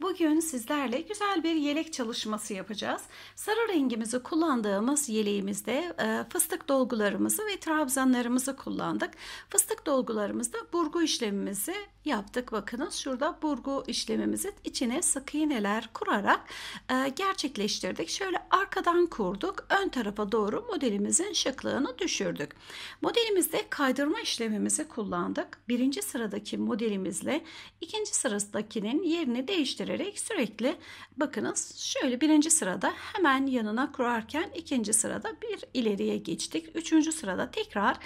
Bugün sizlerle güzel bir yelek çalışması yapacağız. Sarı rengimizi kullandığımız yeleğimizde e, fıstık dolgularımızı ve trabzanlarımızı kullandık. Fıstık dolgularımızda burgu işlemimizi yaptık. Bakınız şurada burgu işlemimizi içine sık iğneler kurarak e, gerçekleştirdik. Şöyle arkadan kurduk. Ön tarafa doğru modelimizin şıklığını düşürdük. Modelimizde kaydırma işlemimizi kullandık. Birinci sıradaki modelimizle ikinci sıradakinin yerini değiştirdik göstererek sürekli bakınız şöyle birinci sırada hemen yanına kurarken ikinci sırada bir ileriye geçtik. Üçüncü sırada tekrar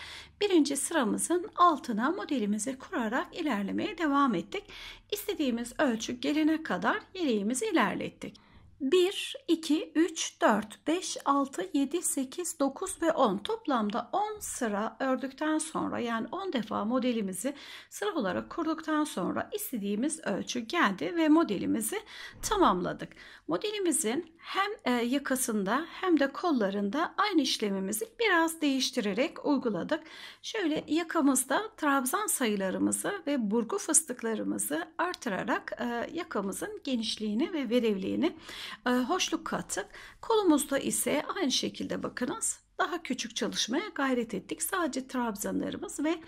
birinci sıramızın altına modelimizi kurarak ilerlemeye devam ettik. İstediğimiz ölçü gelene kadar yeleğimizi ilerlettik. 1, 2, 3, 4, 5, 6, 7, 8, 9 ve 10 toplamda 10 sıra ördükten sonra yani 10 defa modelimizi sıra olarak kurduktan sonra istediğimiz ölçü geldi ve modelimizi tamamladık. Modelimizin hem e, yakasında hem de kollarında aynı işlemimizi biraz değiştirerek uyguladık. Şöyle yakamızda trabzan sayılarımızı ve burgu fıstıklarımızı artırarak e, yakamızın genişliğini ve verevliğini ee, hoşluk katık. Kolumuzda ise aynı şekilde bakınız daha küçük çalışmaya gayret ettik. Sadece trabzanlarımız ve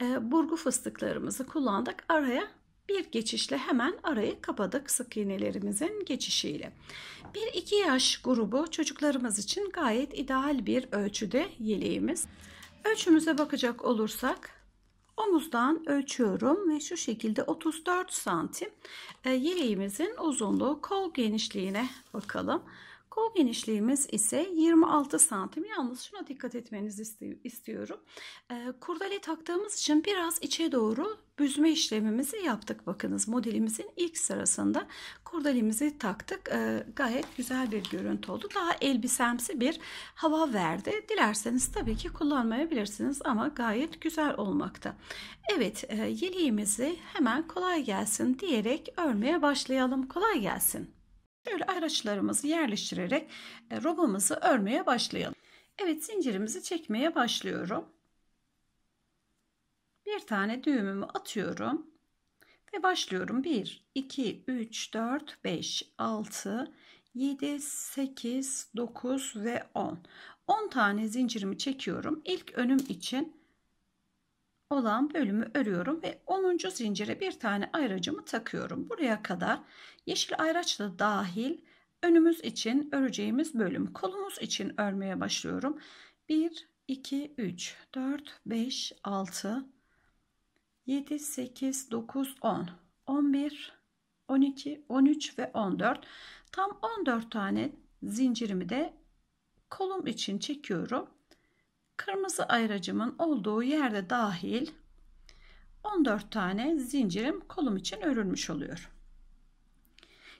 e, burgu fıstıklarımızı kullandık. Araya bir geçişle hemen arayı kapadık sık iğnelerimizin geçişiyle. 1-2 yaş grubu çocuklarımız için gayet ideal bir ölçüde yeleğimiz. Ölçümüze bakacak olursak omuzdan ölçüyorum ve şu şekilde 34 santim e, yeleğimizin uzunluğu kol genişliğine bakalım. Kol genişliğimiz ise 26 santim. Yalnız şuna dikkat etmenizi istiyorum. E, kurdele taktığımız için biraz içe doğru büzme işlemimizi yaptık. Bakınız modelimizin ilk sırasında kurdalimizi taktık. E, gayet güzel bir görüntü oldu. Daha elbisemsi bir hava verdi. Dilerseniz tabii ki kullanmayabilirsiniz ama gayet güzel olmakta. Evet e, yeleğimizi hemen kolay gelsin diyerek örmeye başlayalım. Kolay gelsin. Şöyle araçlarımızı yerleştirerek e, robamızı örmeye başlayalım. Evet zincirimizi çekmeye başlıyorum bir tane düğümümü atıyorum ve başlıyorum 1 2 3 4 5 6 7 8 9 ve 10 10 tane zincirimi çekiyorum ilk önüm için olan bölümü örüyorum ve 10. zincire bir tane ayracımı takıyorum buraya kadar yeşil ayraç da dahil önümüz için öreceğimiz bölüm kolumuz için örmeye başlıyorum 1 2 3 4 5 6 7, 8, 9, 10, 11, 12, 13 ve 14. Tam 14 tane zincirimi de kolum için çekiyorum. Kırmızı ayracımın olduğu yerde dahil 14 tane zincirim kolum için örülmüş oluyor.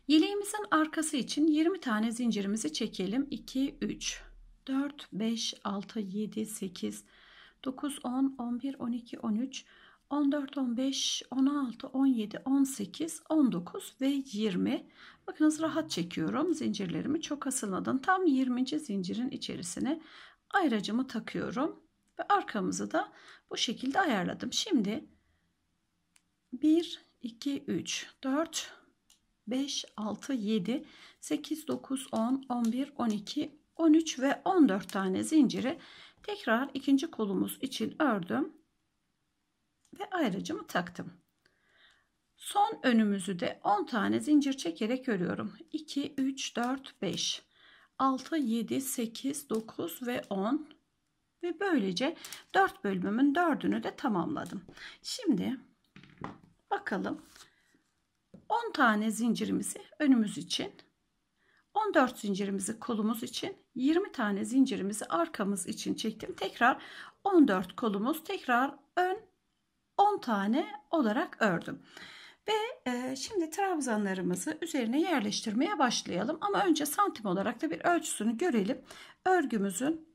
Yeleğimizin arkası için 20 tane zincirimizi çekelim. 2, 3, 4, 5, 6, 7, 8, 9, 10, 11, 12, 13, 14. 14, 15, 16, 17, 18, 19 ve 20. Bakınız rahat çekiyorum. Zincirlerimi çok asılmadan tam 20. zincirin içerisine ayracımı takıyorum. Ve arkamızı da bu şekilde ayarladım. Şimdi 1, 2, 3, 4, 5, 6, 7, 8, 9, 10, 11, 12, 13 ve 14 tane zinciri tekrar ikinci kolumuz için ördüm ve ayracımı taktım. Son önümüzü de 10 tane zincir çekerek örüyorum. 2, 3, 4, 5, 6, 7, 8, 9 ve 10 ve böylece 4 bölümümün 4'ünü de tamamladım. Şimdi bakalım 10 tane zincirimizi önümüz için 14 zincirimizi kolumuz için 20 tane zincirimizi arkamız için çektim. Tekrar 14 kolumuz tekrar ön 10 tane olarak ördüm. Ve e, şimdi trabzanlarımızı üzerine yerleştirmeye başlayalım. Ama önce santim olarak da bir ölçüsünü görelim. Örgümüzün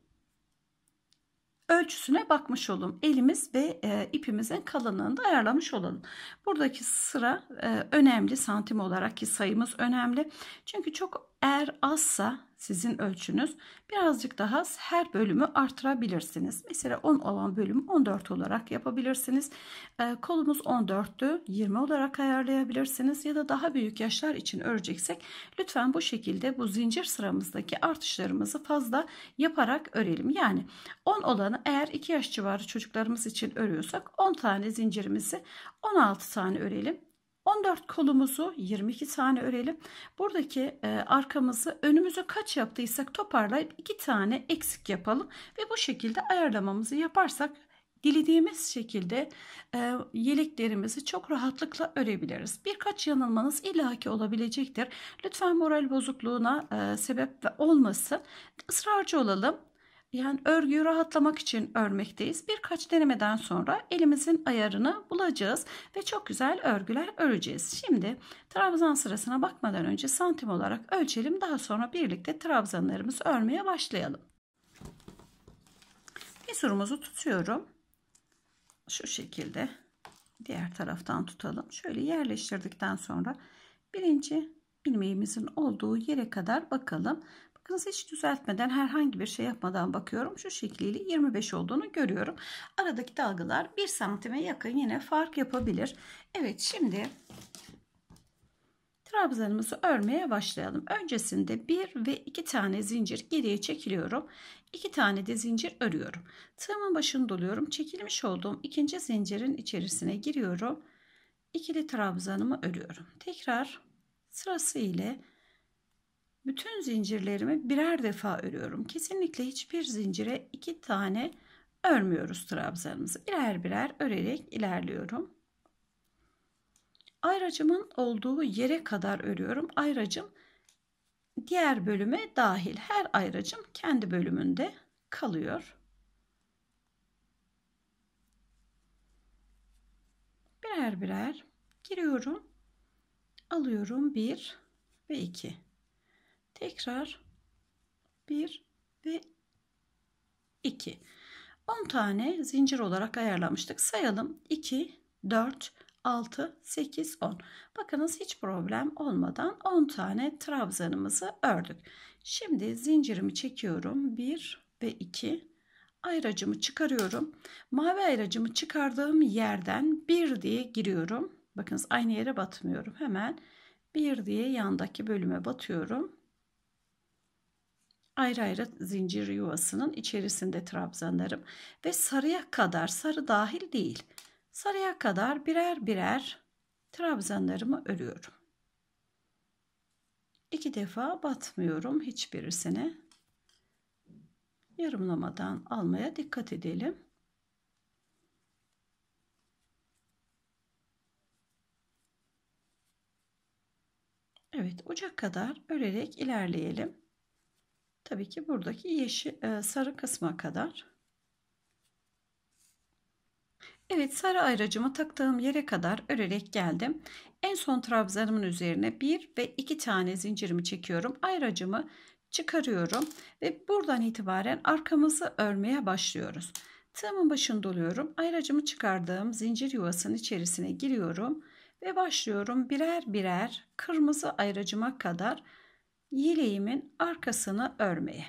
ölçüsüne bakmış olalım. Elimiz ve e, ipimizin kalınlığını da ayarlamış olalım. Buradaki sıra e, önemli santim olarak ki sayımız önemli. Çünkü çok eğer azsa sizin ölçünüz birazcık daha her bölümü artırabilirsiniz. Mesela 10 olan bölümü 14 olarak yapabilirsiniz. E, kolumuz 14'tü 20 olarak ayarlayabilirsiniz ya da daha büyük yaşlar için öreceksek lütfen bu şekilde bu zincir sıramızdaki artışlarımızı fazla yaparak örelim. Yani 10 olanı eğer 2 yaş civarı çocuklarımız için örüyorsak 10 tane zincirimizi 16 tane örelim. 14 kolumuzu 22 tane örelim. Buradaki e, arkamızı önümüzü kaç yaptıysak toparlayıp 2 tane eksik yapalım. Ve bu şekilde ayarlamamızı yaparsak dilediğimiz şekilde e, yeleklerimizi çok rahatlıkla örebiliriz. Birkaç yanılmanız illaki olabilecektir. Lütfen moral bozukluğuna e, sebep olmasın. Israrcı olalım. Yani örgüyü rahatlamak için örmekteyiz. Birkaç denemeden sonra elimizin ayarını bulacağız ve çok güzel örgüler öreceğiz. Şimdi trabzan sırasına bakmadan önce santim olarak ölçelim. Daha sonra birlikte trabzanlarımızı örmeye başlayalım. Misurumuzu tutuyorum. Şu şekilde diğer taraftan tutalım. Şöyle yerleştirdikten sonra birinci ilmeğimizin olduğu yere kadar bakalım. Bakınız hiç düzeltmeden herhangi bir şey yapmadan bakıyorum. Şu şekliyle 25 olduğunu görüyorum. Aradaki dalgalar 1 santime yakın yine fark yapabilir. Evet şimdi trabzanımızı örmeye başlayalım. Öncesinde 1 ve 2 tane zincir geriye çekiliyorum. 2 tane de zincir örüyorum. Tığımın başını doluyorum. Çekilmiş olduğum ikinci zincirin içerisine giriyorum. İkili trabzanımı örüyorum. Tekrar sırası ile bütün zincirlerimi birer defa örüyorum. Kesinlikle hiçbir zincire iki tane örmüyoruz trabzanımızı. Birer birer örerek ilerliyorum. Ayracımın olduğu yere kadar örüyorum. Ayracım diğer bölüme dahil. Her ayracım kendi bölümünde kalıyor. Birer birer giriyorum. Alıyorum bir ve iki tekrar 1 ve 2 10 tane zincir olarak ayarlamıştık sayalım 2 4 6 8 10 bakınız hiç problem olmadan 10 tane trabzanımızı ördük şimdi zincirimi çekiyorum 1 ve 2 ayracımı çıkarıyorum. Mavi ayracımı çıkardığım yerden 1 diye giriyorum. Bakınız aynı yere batmıyorum. Hemen 1 diye yandaki bölüme batıyorum ayrı ayrı zincir yuvasının içerisinde trabzanlarım ve sarıya kadar sarı dahil değil sarıya kadar birer birer trabzanlarımı örüyorum. İki defa batmıyorum hiçbirisine. Yarımlamadan almaya dikkat edelim. Evet, uca kadar örerek ilerleyelim. Tabii ki buradaki yeşil e, sarı kısma kadar. Evet sarı ayracımı taktığım yere kadar örerek geldim. En son trabzanımın üzerine bir ve iki tane zincirimi çekiyorum. Ayracımı çıkarıyorum ve buradan itibaren arkamızı örmeye başlıyoruz. Tığımın başını doluyorum. Ayracımı çıkardığım zincir yuvasının içerisine giriyorum ve başlıyorum birer birer kırmızı ayracıma kadar yeleğimin arkasını örmeye.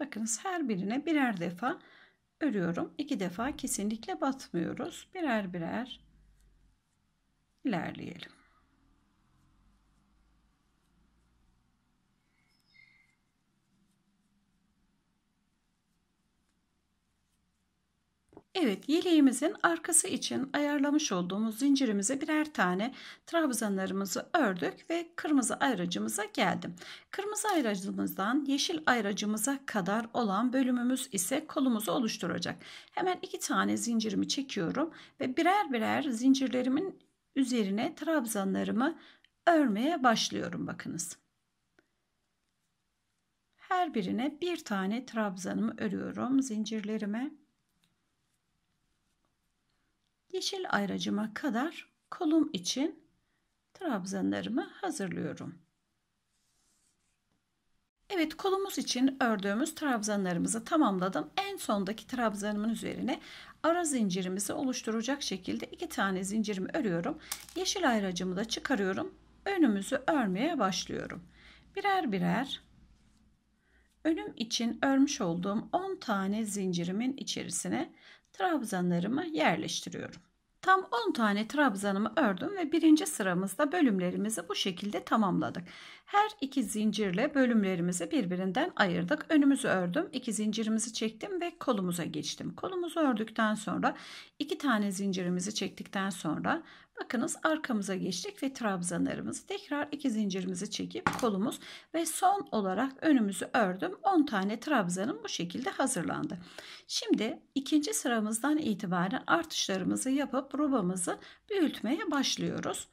Bakınız her birine birer defa örüyorum. İki defa kesinlikle batmıyoruz. Birer birer ilerleyelim. Evet, yeleğimizin arkası için ayarlamış olduğumuz zincirimize birer tane trabzanlarımızı ördük ve kırmızı ayracımıza geldim. Kırmızı ayracımızdan yeşil ayracımıza kadar olan bölümümüz ise kolumuzu oluşturacak. Hemen iki tane zincirimi çekiyorum ve birer birer zincirlerimin üzerine trabzanlarımı örmeye başlıyorum bakınız. Her birine bir tane trabzanımı örüyorum zincirlerime yeşil ayracıma kadar kolum için trabzanlarımı hazırlıyorum. Evet kolumuz için ördüğümüz trabzanlarımızı tamamladım. En sondaki trabzanımın üzerine ara zincirimizi oluşturacak şekilde iki tane zincirimi örüyorum. Yeşil ayracımı da çıkarıyorum. Önümüzü örmeye başlıyorum. Birer birer önüm için örmüş olduğum 10 tane zincirimin içerisine trabzanlarımı yerleştiriyorum. Tam 10 tane trabzanımı ördüm ve birinci sıramızda bölümlerimizi bu şekilde tamamladık. Her iki zincirle bölümlerimizi birbirinden ayırdık. Önümüzü ördüm, iki zincirimizi çektim ve kolumuza geçtim. Kolumuzu ördükten sonra iki tane zincirimizi çektikten sonra Bakınız arkamıza geçtik ve trabzanlarımızı tekrar iki zincirimizi çekip kolumuz ve son olarak önümüzü ördüm. 10 tane trabzanım bu şekilde hazırlandı. Şimdi ikinci sıramızdan itibaren artışlarımızı yapıp robamızı büyütmeye başlıyoruz.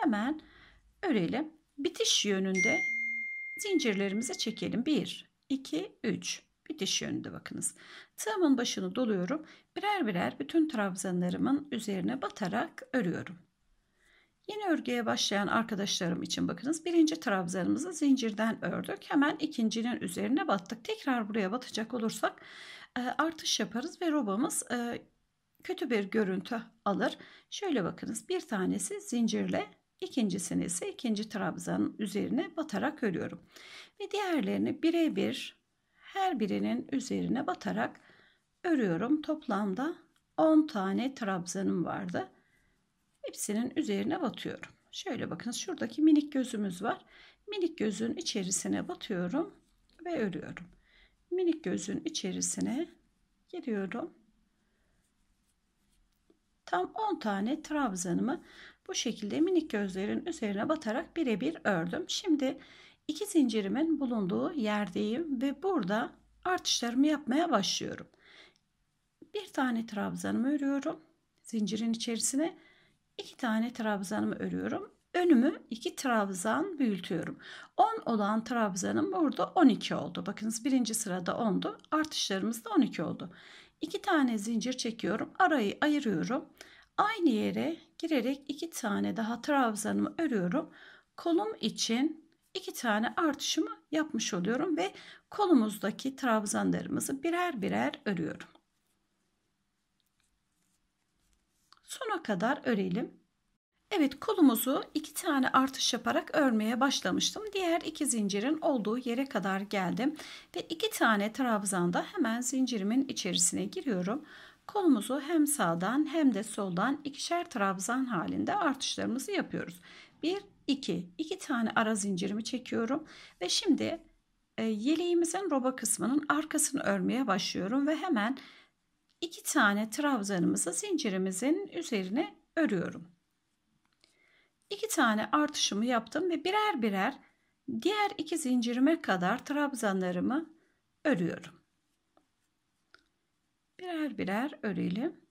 Hemen örelim. Bitiş yönünde zincirlerimizi çekelim. 1, 2, 3. Bitiş yönünde bakınız. Tığımın başını doluyorum. Birer birer bütün trabzanlarımın üzerine batarak örüyorum. Yeni örgüye başlayan arkadaşlarım için bakınız. Birinci trabzanımızı zincirden ördük. Hemen ikincinin üzerine battık. Tekrar buraya batacak olursak e, artış yaparız ve robamız e, kötü bir görüntü alır. Şöyle bakınız. Bir tanesi zincirle ikincisini ise ikinci trabzanın üzerine batarak örüyorum. Ve diğerlerini birebir her birinin üzerine batarak örüyorum. Toplamda 10 tane trabzanım vardı. Hepsinin üzerine batıyorum. Şöyle bakınız şuradaki minik gözümüz var. Minik gözün içerisine batıyorum ve örüyorum. Minik gözün içerisine giriyorum. Tam 10 tane trabzanımı bu şekilde minik gözlerin üzerine batarak birebir ördüm. Şimdi İki zincirimin bulunduğu yerdeyim ve burada artışlarımı yapmaya başlıyorum. Bir tane trabzanımı örüyorum. Zincirin içerisine iki tane trabzanımı örüyorum. Önümü iki trabzan büyütüyorum. 10 olan trabzanım burada 12 oldu. Bakınız birinci sırada 10'du. Artışlarımız da 12 oldu. İki tane zincir çekiyorum. Arayı ayırıyorum. Aynı yere girerek iki tane daha trabzanımı örüyorum. Kolum için iki tane artışımı yapmış oluyorum ve kolumuzdaki trabzanlarımızı birer birer örüyorum. Sona kadar örelim. Evet kolumuzu iki tane artış yaparak örmeye başlamıştım. Diğer iki zincirin olduğu yere kadar geldim. Ve iki tane trabzanda hemen zincirimin içerisine giriyorum. Kolumuzu hem sağdan hem de soldan ikişer trabzan halinde artışlarımızı yapıyoruz. 1, 2. 2 tane ara zincirimi çekiyorum ve şimdi e, yeleğimizin roba kısmının arkasını örmeye başlıyorum ve hemen iki tane trabzanımızı zincirimizin üzerine örüyorum. İki tane artışımı yaptım ve birer birer diğer iki zincirime kadar trabzanlarımı örüyorum. Birer birer örelim.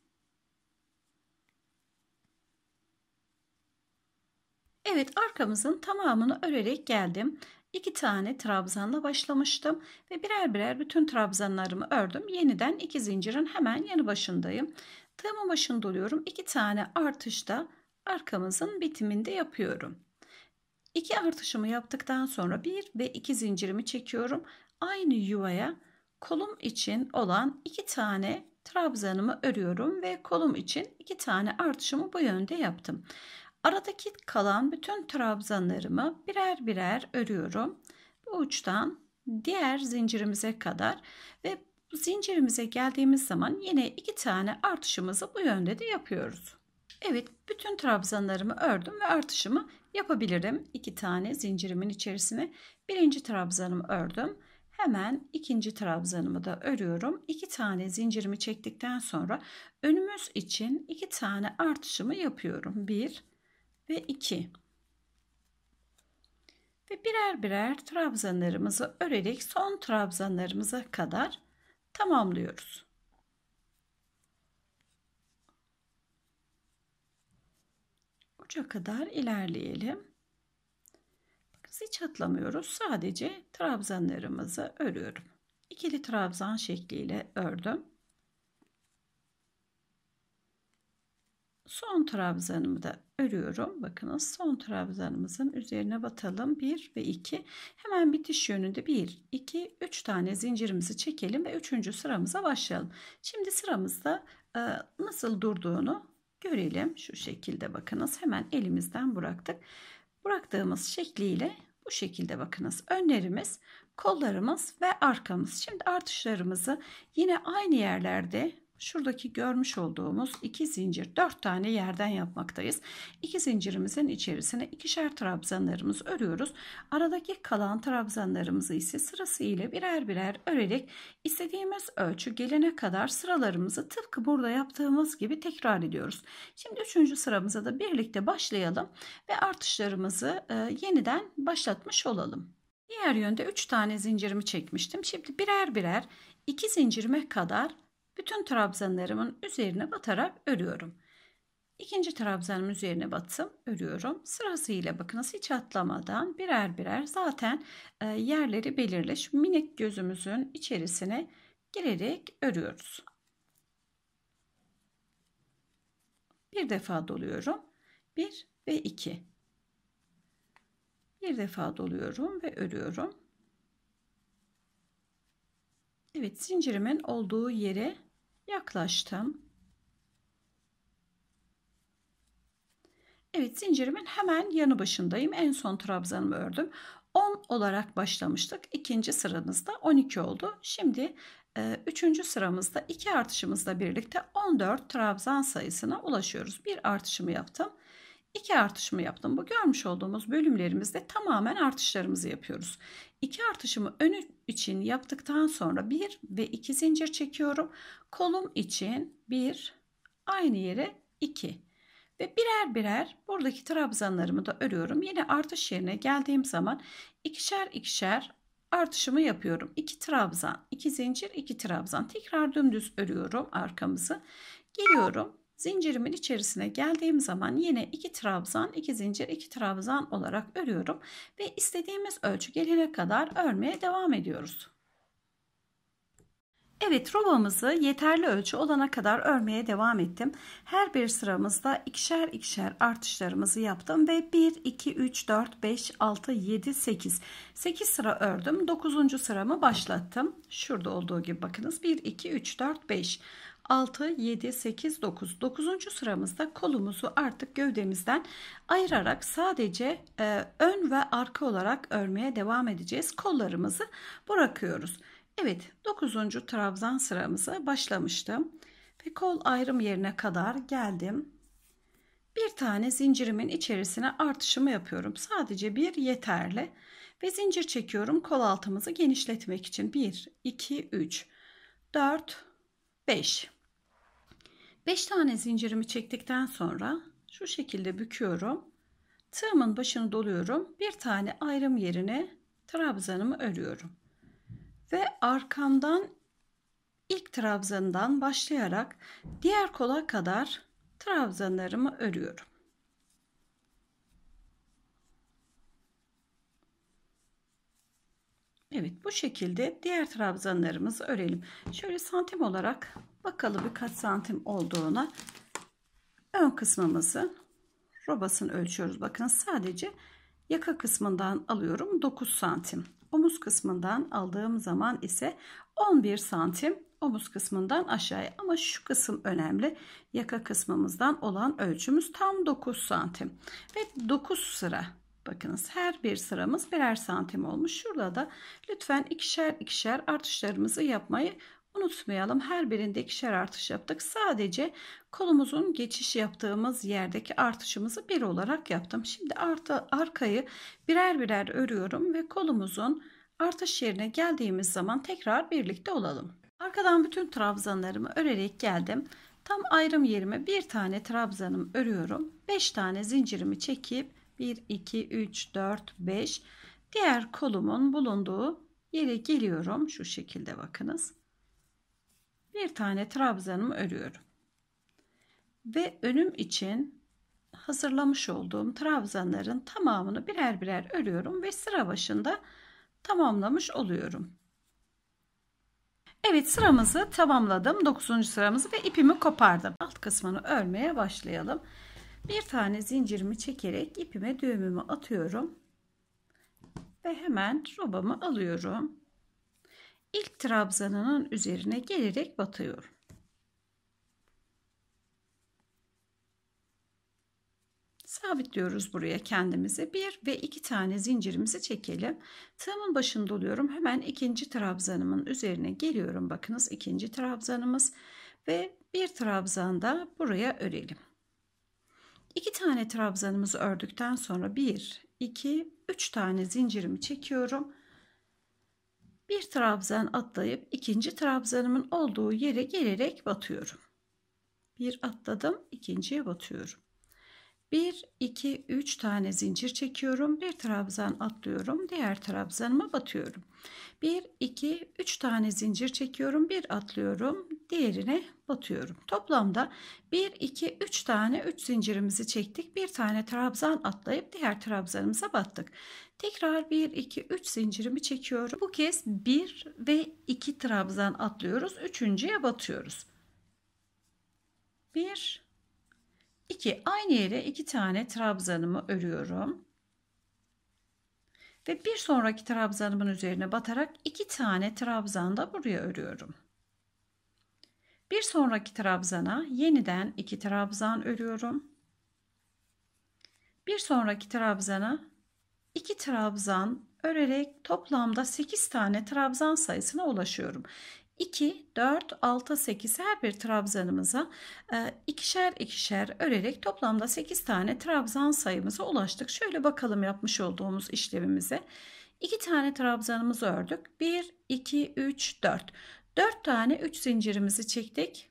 Evet arkamızın tamamını örerek geldim. İki tane trabzanla başlamıştım ve birer birer bütün trabzanlarımı ördüm. Yeniden iki zincirin hemen yanı başındayım. Tığımın başını doluyorum. İki tane artışta arkamızın bitiminde yapıyorum. İki artışımı yaptıktan sonra bir ve iki zincirimi çekiyorum. Aynı yuvaya kolum için olan iki tane trabzanımı örüyorum ve kolum için iki tane artışımı bu yönde yaptım. Aradaki kalan bütün trabzanlarımı birer birer örüyorum. Bu uçtan diğer zincirimize kadar ve zincirimize geldiğimiz zaman yine iki tane artışımızı bu yönde de yapıyoruz. Evet bütün trabzanlarımı ördüm ve artışımı yapabilirim. İki tane zincirimin içerisine birinci trabzanımı ördüm. Hemen ikinci trabzanımı da örüyorum. İki tane zincirimi çektikten sonra önümüz için iki tane artışımı yapıyorum. Bir, ve 2. Ve birer birer trabzanlarımızı örerek son trabzanlarımıza kadar tamamlıyoruz. Uca kadar ilerleyelim. hiç atlamıyoruz. Sadece trabzanlarımızı örüyorum. İkili trabzan şekliyle ördüm. Son trabzanımı da örüyorum. Bakınız son trabzanımızın üzerine batalım. 1 ve 2. Hemen bitiş yönünde 1, 2, 3 tane zincirimizi çekelim ve 3. sıramıza başlayalım. Şimdi sıramızda e, nasıl durduğunu görelim. Şu şekilde bakınız. Hemen elimizden bıraktık. Bıraktığımız şekliyle bu şekilde bakınız. Önlerimiz, kollarımız ve arkamız. Şimdi artışlarımızı yine aynı yerlerde şuradaki görmüş olduğumuz iki zincir dört tane yerden yapmaktayız. İki zincirimizin içerisine ikişer trabzanlarımız örüyoruz. Aradaki kalan trabzanlarımızı ise sırasıyla birer birer örerek istediğimiz ölçü gelene kadar sıralarımızı tıpkı burada yaptığımız gibi tekrar ediyoruz. Şimdi üçüncü sıramıza da birlikte başlayalım ve artışlarımızı e, yeniden başlatmış olalım. Diğer yönde üç tane zincirimi çekmiştim. Şimdi birer birer iki zincirime kadar bütün trabzanlarımın üzerine batarak örüyorum. İkinci trabzanım üzerine batım, örüyorum. Sırasıyla bakın nasıl hiç atlamadan birer birer zaten e, yerleri belirli minik gözümüzün içerisine girerek örüyoruz. Bir defa doluyorum. 1 ve 2. Bir defa doluyorum ve örüyorum. Evet zincirimin olduğu yere yaklaştım. Evet zincirimin hemen yanı başındayım. En son trabzanımı ördüm. 10 olarak başlamıştık. İkinci sıramızda 12 oldu. Şimdi e, üçüncü sıramızda iki artışımızla birlikte 14 trabzan sayısına ulaşıyoruz. Bir artışımı yaptım. iki artışımı yaptım. Bu görmüş olduğumuz bölümlerimizde tamamen artışlarımızı yapıyoruz. İki artışımı ön için yaptıktan sonra 1 ve 2 zincir çekiyorum. Kolum için 1 aynı yere 2 ve birer birer buradaki trabzanlarımı da örüyorum. Yine artış yerine geldiğim zaman ikişer ikişer artışımı yapıyorum. 2 trabzan, 2 zincir, 2 trabzan. Tekrar dümdüz örüyorum arkamızı. Geliyorum Zincirimin içerisine geldiğim zaman yine iki trabzan, iki zincir, iki trabzan olarak örüyorum ve istediğimiz ölçü gelene kadar örmeye devam ediyoruz. Evet robamızı yeterli ölçü olana kadar örmeye devam ettim. Her bir sıramızda ikişer ikişer artışlarımızı yaptım ve 1, 2, 3, 4, 5, 6, 7, 8. 8 sıra ördüm. 9. sıramı başlattım. Şurada olduğu gibi bakınız. 1, 2, 3, 4, 5. 6, 7, 8, 9. 9. sıramızda kolumuzu artık gövdemizden ayırarak sadece e, ön ve arka olarak örmeye devam edeceğiz. Kollarımızı bırakıyoruz. Evet 9. trabzan sıramıza başlamıştım. Ve kol ayrım yerine kadar geldim. Bir tane zincirimin içerisine artışımı yapıyorum. Sadece bir yeterli. Ve zincir çekiyorum kol altımızı genişletmek için. 1, 2, 3, 4, 5. 5 tane zincirimi çektikten sonra şu şekilde büküyorum. Tığımın başını doluyorum. Bir tane ayrım yerine trabzanımı örüyorum. Ve arkamdan ilk trabzandan başlayarak diğer kola kadar trabzanlarımı örüyorum. Evet bu şekilde diğer trabzanlarımızı örelim. Şöyle santim olarak Bakalım bir kaç santim olduğuna. Ön kısmımızı robasını ölçüyoruz. Bakın sadece yaka kısmından alıyorum 9 santim. Omuz kısmından aldığım zaman ise 11 santim omuz kısmından aşağıya ama şu kısım önemli yaka kısmımızdan olan ölçümüz tam 9 santim ve 9 sıra bakınız her bir sıramız birer santim olmuş şurada da lütfen ikişer ikişer artışlarımızı yapmayı Unutmayalım her birinde ikişer artış yaptık. Sadece kolumuzun geçiş yaptığımız yerdeki artışımızı bir olarak yaptım. Şimdi artı, arkayı birer birer örüyorum ve kolumuzun artış yerine geldiğimiz zaman tekrar birlikte olalım. Arkadan bütün trabzanlarımı örerek geldim. Tam ayrım yerime bir tane trabzanım örüyorum. 5 tane zincirimi çekip 1, 2, 3, 4, 5 diğer kolumun bulunduğu yere geliyorum. Şu şekilde bakınız bir tane trabzanımı örüyorum. Ve önüm için hazırlamış olduğum trabzanların tamamını birer birer örüyorum ve sıra başında tamamlamış oluyorum. Evet sıramızı tamamladım. 9. sıramızı ve ipimi kopardım. Alt kısmını örmeye başlayalım. Bir tane zincirimi çekerek ipime düğümümü atıyorum. Ve hemen robamı alıyorum ilk trabzanının üzerine gelerek batıyorum. Sabitliyoruz buraya kendimizi. Bir ve iki tane zincirimizi çekelim. Tığımın başında oluyorum. Hemen ikinci trabzanımın üzerine geliyorum. Bakınız ikinci trabzanımız ve bir trabzan da buraya örelim. İki tane trabzanımızı ördükten sonra bir, iki, üç tane zincirimi çekiyorum bir trabzan atlayıp ikinci trabzanımın olduğu yere gelerek batıyorum. Bir atladım, ikinciye batıyorum. 1, 2, 3 tane zincir çekiyorum. Bir trabzan atlıyorum. Diğer trabzanıma batıyorum. 1, 2, 3 tane zincir çekiyorum. Bir atlıyorum. Diğerine batıyorum. Toplamda 1, 2, 3 tane 3 zincirimizi çektik. Bir tane trabzan atlayıp diğer trabzanımıza battık. Tekrar 1, 2, 3 zincirimi çekiyorum. Bu kez 1 ve 2 trabzan atlıyoruz. Üçüncüye batıyoruz. 1, 2. Aynı yere 2 tane trabzanımı örüyorum. Ve bir sonraki trabzanımın üzerine batarak 2 tane trabzan da buraya örüyorum. Bir sonraki trabzana yeniden 2 trabzan örüyorum. Bir sonraki trabzana 2 trabzan örerek toplamda 8 tane trabzan sayısına ulaşıyorum. 2, 4, 6, 8 her bir trabzanımıza e, ikişer ikişer örerek toplamda 8 tane trabzan sayımıza ulaştık. Şöyle bakalım yapmış olduğumuz işlemimize. 2 tane trabzanımızı ördük. 1, 2, 3, 4. 4 tane 3 zincirimizi çektik.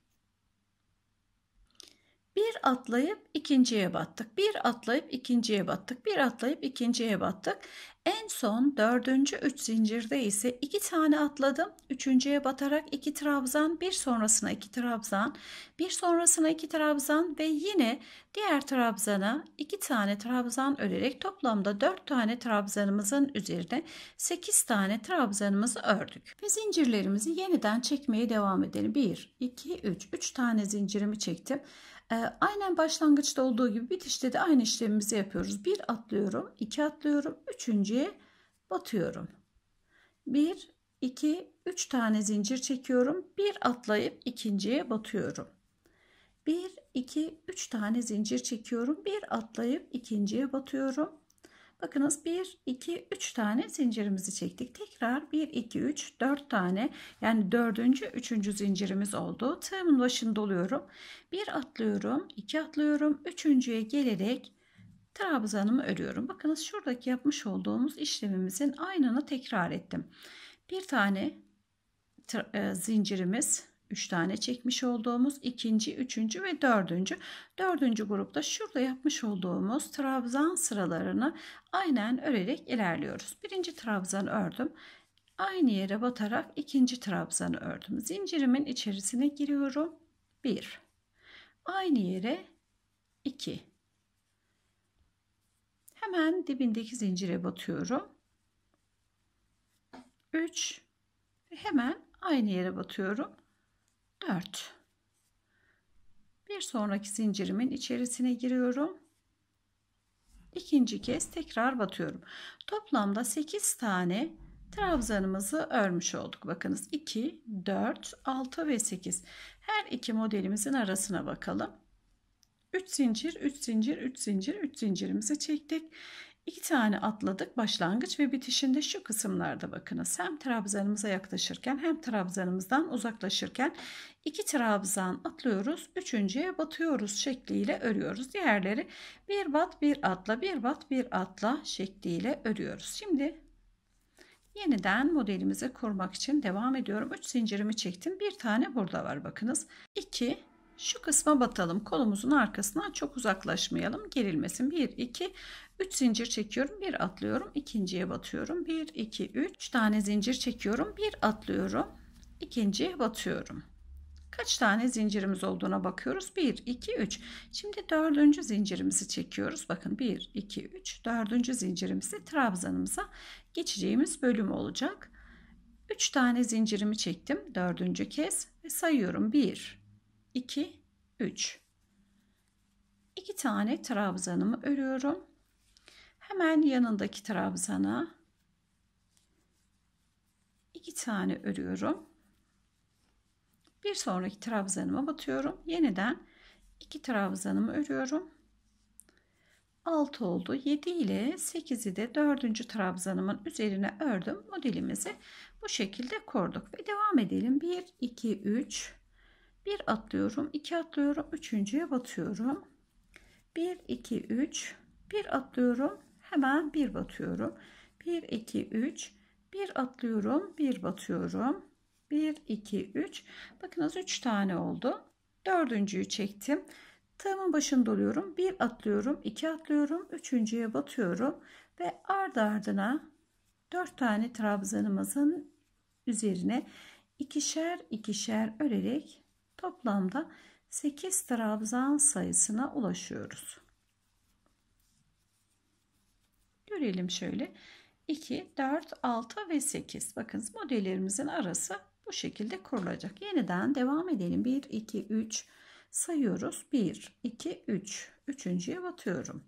Bir atlayıp ikinciye battık. Bir atlayıp ikinciye battık. Bir atlayıp ikinciye battık. En son dördüncü üç zincirde ise iki tane atladım. Üçüncüye batarak iki trabzan, bir sonrasına iki trabzan, bir sonrasına iki trabzan ve yine diğer trabzana iki tane trabzan örerek toplamda dört tane trabzanımızın üzerine sekiz tane trabzanımızı ördük. Ve zincirlerimizi yeniden çekmeye devam edelim. Bir, iki, üç. Üç tane zincirimi çektim. Ee, aynen başlangıçta olduğu gibi bitişte de aynı işlemimizi yapıyoruz. Bir atlıyorum, iki atlıyorum, üçüncüye batıyorum. Bir, iki, üç tane zincir çekiyorum. Bir atlayıp ikinciye batıyorum. Bir, iki, üç tane zincir çekiyorum. Bir atlayıp ikinciye batıyorum. Bakınız 1, 2, 3 tane zincirimizi çektik. Tekrar 1, 2, 3, 4 tane yani 4. 3. zincirimiz oldu. Tığımın başını doluyorum. 1 atlıyorum, 2 atlıyorum. 3.ye gelerek trabzanımı örüyorum. Bakınız şuradaki yapmış olduğumuz işlemimizin aynını tekrar ettim. Bir tane e, zincirimiz 3 tane çekmiş olduğumuz ikinci, üçüncü ve dördüncü. Dördüncü grupta şurada yapmış olduğumuz trabzan sıralarını aynen örerek ilerliyoruz. Birinci trabzanı ördüm. Aynı yere batarak ikinci trabzanı ördüm. Zincirimin içerisine giriyorum. 1. Aynı yere 2. Hemen dibindeki zincire batıyorum. 3. Hemen aynı yere batıyorum. 4 bir sonraki zincirimin içerisine giriyorum ikinci kez tekrar batıyorum toplamda 8 tane trabzanımızı örmüş olduk bakınız 2 4 6 ve 8 her iki modelimizin arasına bakalım 3 zincir 3 zincir 3 zincir 3 zincirimizi çektik İki tane atladık başlangıç ve bitişinde şu kısımlarda bakınız. Hem trabzanımıza yaklaşırken hem trabzanımızdan uzaklaşırken iki trabzan atlıyoruz. Üçüncüye batıyoruz şekliyle örüyoruz. Diğerleri bir bat bir atla bir bat bir atla şekliyle örüyoruz. Şimdi yeniden modelimizi kurmak için devam ediyorum. Üç zincirimi çektim. Bir tane burada var bakınız. İki. Şu kısma batalım. Kolumuzun arkasından çok uzaklaşmayalım. Gerilmesin. 1, 2, 3 zincir çekiyorum. bir atlıyorum. ikinciye batıyorum. 1, 2, 3 tane zincir çekiyorum. bir atlıyorum. ikinciye batıyorum. Kaç tane zincirimiz olduğuna bakıyoruz. 1, 2, 3. Şimdi dördüncü zincirimizi çekiyoruz. Bakın 1, 2, 3. Dördüncü zincirimizi trabzanımıza geçeceğimiz bölüm olacak. 3 tane zincirimi çektim. Dördüncü kez ve sayıyorum. 1, 2, 3. 2 tane trabzanımı örüyorum. Hemen yanındaki trabzana 2 tane örüyorum. Bir sonraki trabzanıma batıyorum. Yeniden 2 trabzanımı örüyorum. 6 oldu. 7 ile 8'i de 4. trabzanımın üzerine ördüm. Modelimizi bu şekilde korduk ve devam edelim. 1 2 3 bir atlıyorum, iki atlıyorum, üçüncüye batıyorum. Bir, iki, üç. Bir atlıyorum, hemen bir batıyorum. Bir, iki, üç. Bir atlıyorum, bir batıyorum. Bir, iki, üç. Bakınız üç tane oldu. Dördüncüyü çektim. Tığımın başını doluyorum. Bir atlıyorum, iki atlıyorum, üçüncüye batıyorum ve ardı ardına dört tane trabzanımızın üzerine ikişer ikişer örerek Toplamda 8 trabzan sayısına ulaşıyoruz. Görelim şöyle. 2, 4, 6 ve 8. Bakın modellerimizin arası bu şekilde kurulacak. Yeniden devam edelim. 1, 2, 3 sayıyoruz. 1, 2, 3. Üçüncüye batıyorum.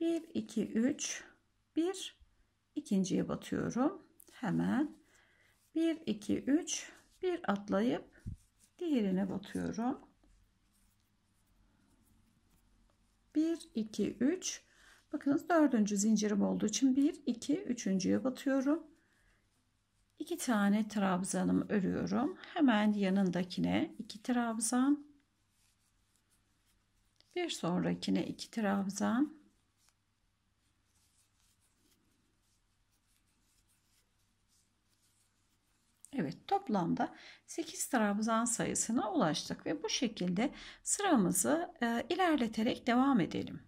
1, 2, 3, 1. ikinciye batıyorum. Hemen 1, 2, 3, 1 atlayıp diğerine batıyorum. 1 2 3 Bakınız dördüncü zincirim olduğu için 1 2 üçüncüye batıyorum. 2 tane trabzanımı örüyorum. Hemen yanındakine iki trabzan. Bir sonrakine iki trabzan. Evet toplamda 8 trabzan sayısına ulaştık ve bu şekilde sıramızı e, ilerleterek devam edelim.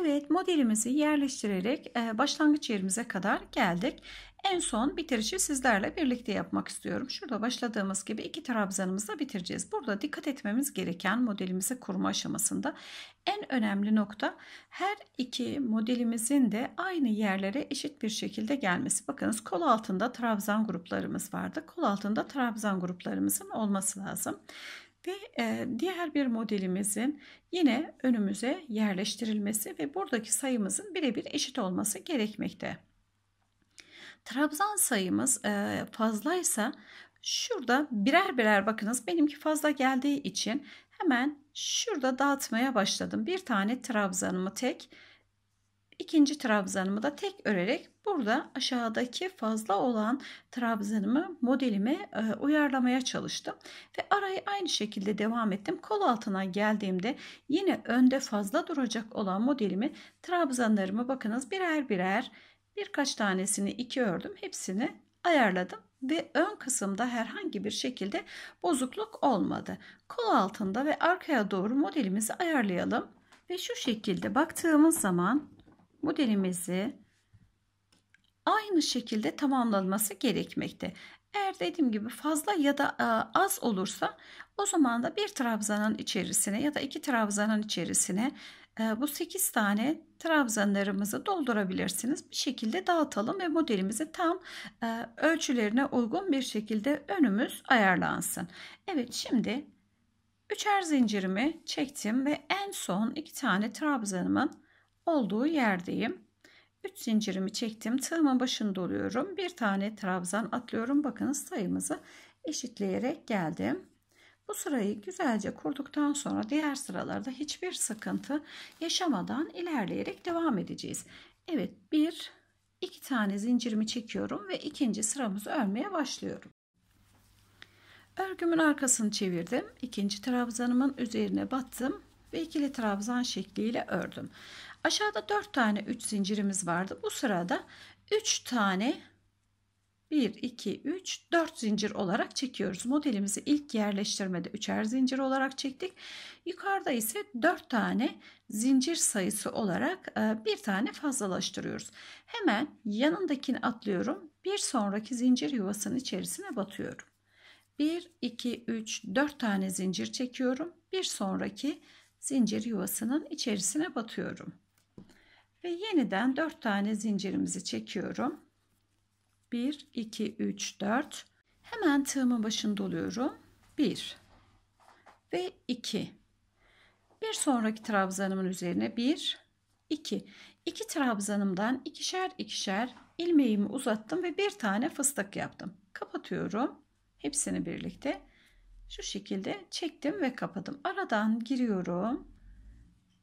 Evet modelimizi yerleştirerek e, başlangıç yerimize kadar geldik. En son bitirişi sizlerle birlikte yapmak istiyorum. Şurada başladığımız gibi iki trabzanımızla bitireceğiz. Burada dikkat etmemiz gereken modelimizi kurma aşamasında en önemli nokta her iki modelimizin de aynı yerlere eşit bir şekilde gelmesi. Bakınız kol altında trabzan gruplarımız vardı. Kol altında trabzan gruplarımızın olması lazım. Ve e, diğer bir modelimizin yine önümüze yerleştirilmesi ve buradaki sayımızın birebir eşit olması gerekmekte. Trabzan sayımız fazlaysa şurada birer birer bakınız benimki fazla geldiği için hemen şurada dağıtmaya başladım. Bir tane trabzanımı tek ikinci trabzanımı da tek örerek burada aşağıdaki fazla olan trabzanımı modelime e, uyarlamaya çalıştım ve arayı aynı şekilde devam ettim kol altına geldiğimde yine önde fazla duracak olan modelimi trabzanlarımı bakınız birer birer Birkaç tanesini iki ördüm. Hepsini ayarladım ve ön kısımda herhangi bir şekilde bozukluk olmadı. Kol altında ve arkaya doğru modelimizi ayarlayalım. Ve şu şekilde baktığımız zaman modelimizi aynı şekilde tamamlanması gerekmekte. Eğer dediğim gibi fazla ya da e, az olursa o zaman da bir trabzanın içerisine ya da iki trabzanın içerisine bu 8 tane trabzanlarımızı doldurabilirsiniz. Bir şekilde dağıtalım ve modelimizi tam ölçülerine uygun bir şekilde önümüz ayarlansın. Evet şimdi üçer zincirimi çektim ve en son iki tane trabzanımın olduğu yerdeyim. 3 zincirimi çektim. Tığımın başını doluyorum. Bir tane trabzan atlıyorum. Bakınız, sayımızı eşitleyerek geldim. Bu sırayı güzelce kurduktan sonra diğer sıralarda hiçbir sıkıntı yaşamadan ilerleyerek devam edeceğiz. Evet bir iki tane zincirimi çekiyorum ve ikinci sıramızı örmeye başlıyorum. Örgümün arkasını çevirdim. ikinci trabzanımın üzerine battım ve ikili trabzan şekliyle ördüm. Aşağıda 4 tane 3 zincirimiz vardı. Bu sırada 3 tane 1, 2, 3, 4 zincir olarak çekiyoruz. Modelimizi ilk yerleştirmede 3'er zincir olarak çektik. Yukarıda ise 4 tane zincir sayısı olarak e, bir tane fazlalaştırıyoruz. Hemen yanındakini atlıyorum. Bir sonraki zincir yuvasının içerisine batıyorum. 1, 2, 3, 4 tane zincir çekiyorum. Bir sonraki zincir yuvasının içerisine batıyorum. Ve yeniden 4 tane zincirimizi çekiyorum. 1, 2, 3, 4. Hemen tığımın başını doluyorum. 1 ve 2. Bir sonraki trabzanımın üzerine 1, 2. 2 trabzanımdan ikişer ikişer ilmeğimi uzattım ve bir tane fıstık yaptım. Kapatıyorum. Hepsini birlikte şu şekilde çektim ve kapadım. Aradan giriyorum.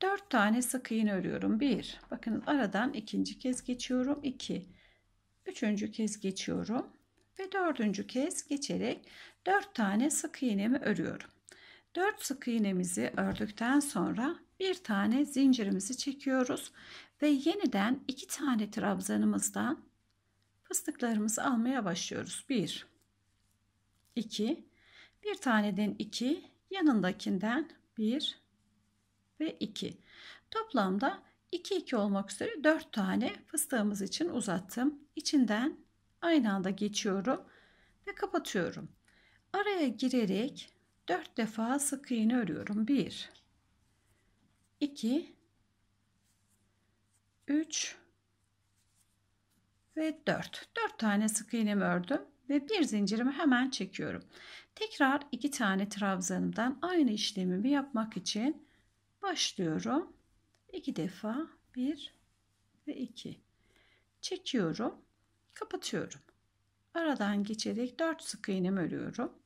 4 tane sık iğne örüyorum. 1. Bakın aradan ikinci kez geçiyorum. 2. Üçüncü kez geçiyorum. Ve dördüncü kez geçerek dört tane sık iğnemi örüyorum. Dört sık iğnemizi ördükten sonra bir tane zincirimizi çekiyoruz. Ve yeniden iki tane trabzanımızdan fıstıklarımızı almaya başlıyoruz. Bir, iki, bir taneden iki, yanındakinden bir ve iki. Toplamda 2 2 olmak üzere 4 tane fıstığımız için uzattım. İçinden aynı anda geçiyorum ve kapatıyorum. Araya girerek 4 defa sık iğne örüyorum. 1 2 3 ve 4. 4 tane sık iğnemi ördüm ve bir zincirimi hemen çekiyorum. Tekrar 2 tane trabzanımdan aynı işlemimi yapmak için başlıyorum iki defa bir ve iki çekiyorum kapatıyorum aradan geçerek 4 sık iğnem örüyorum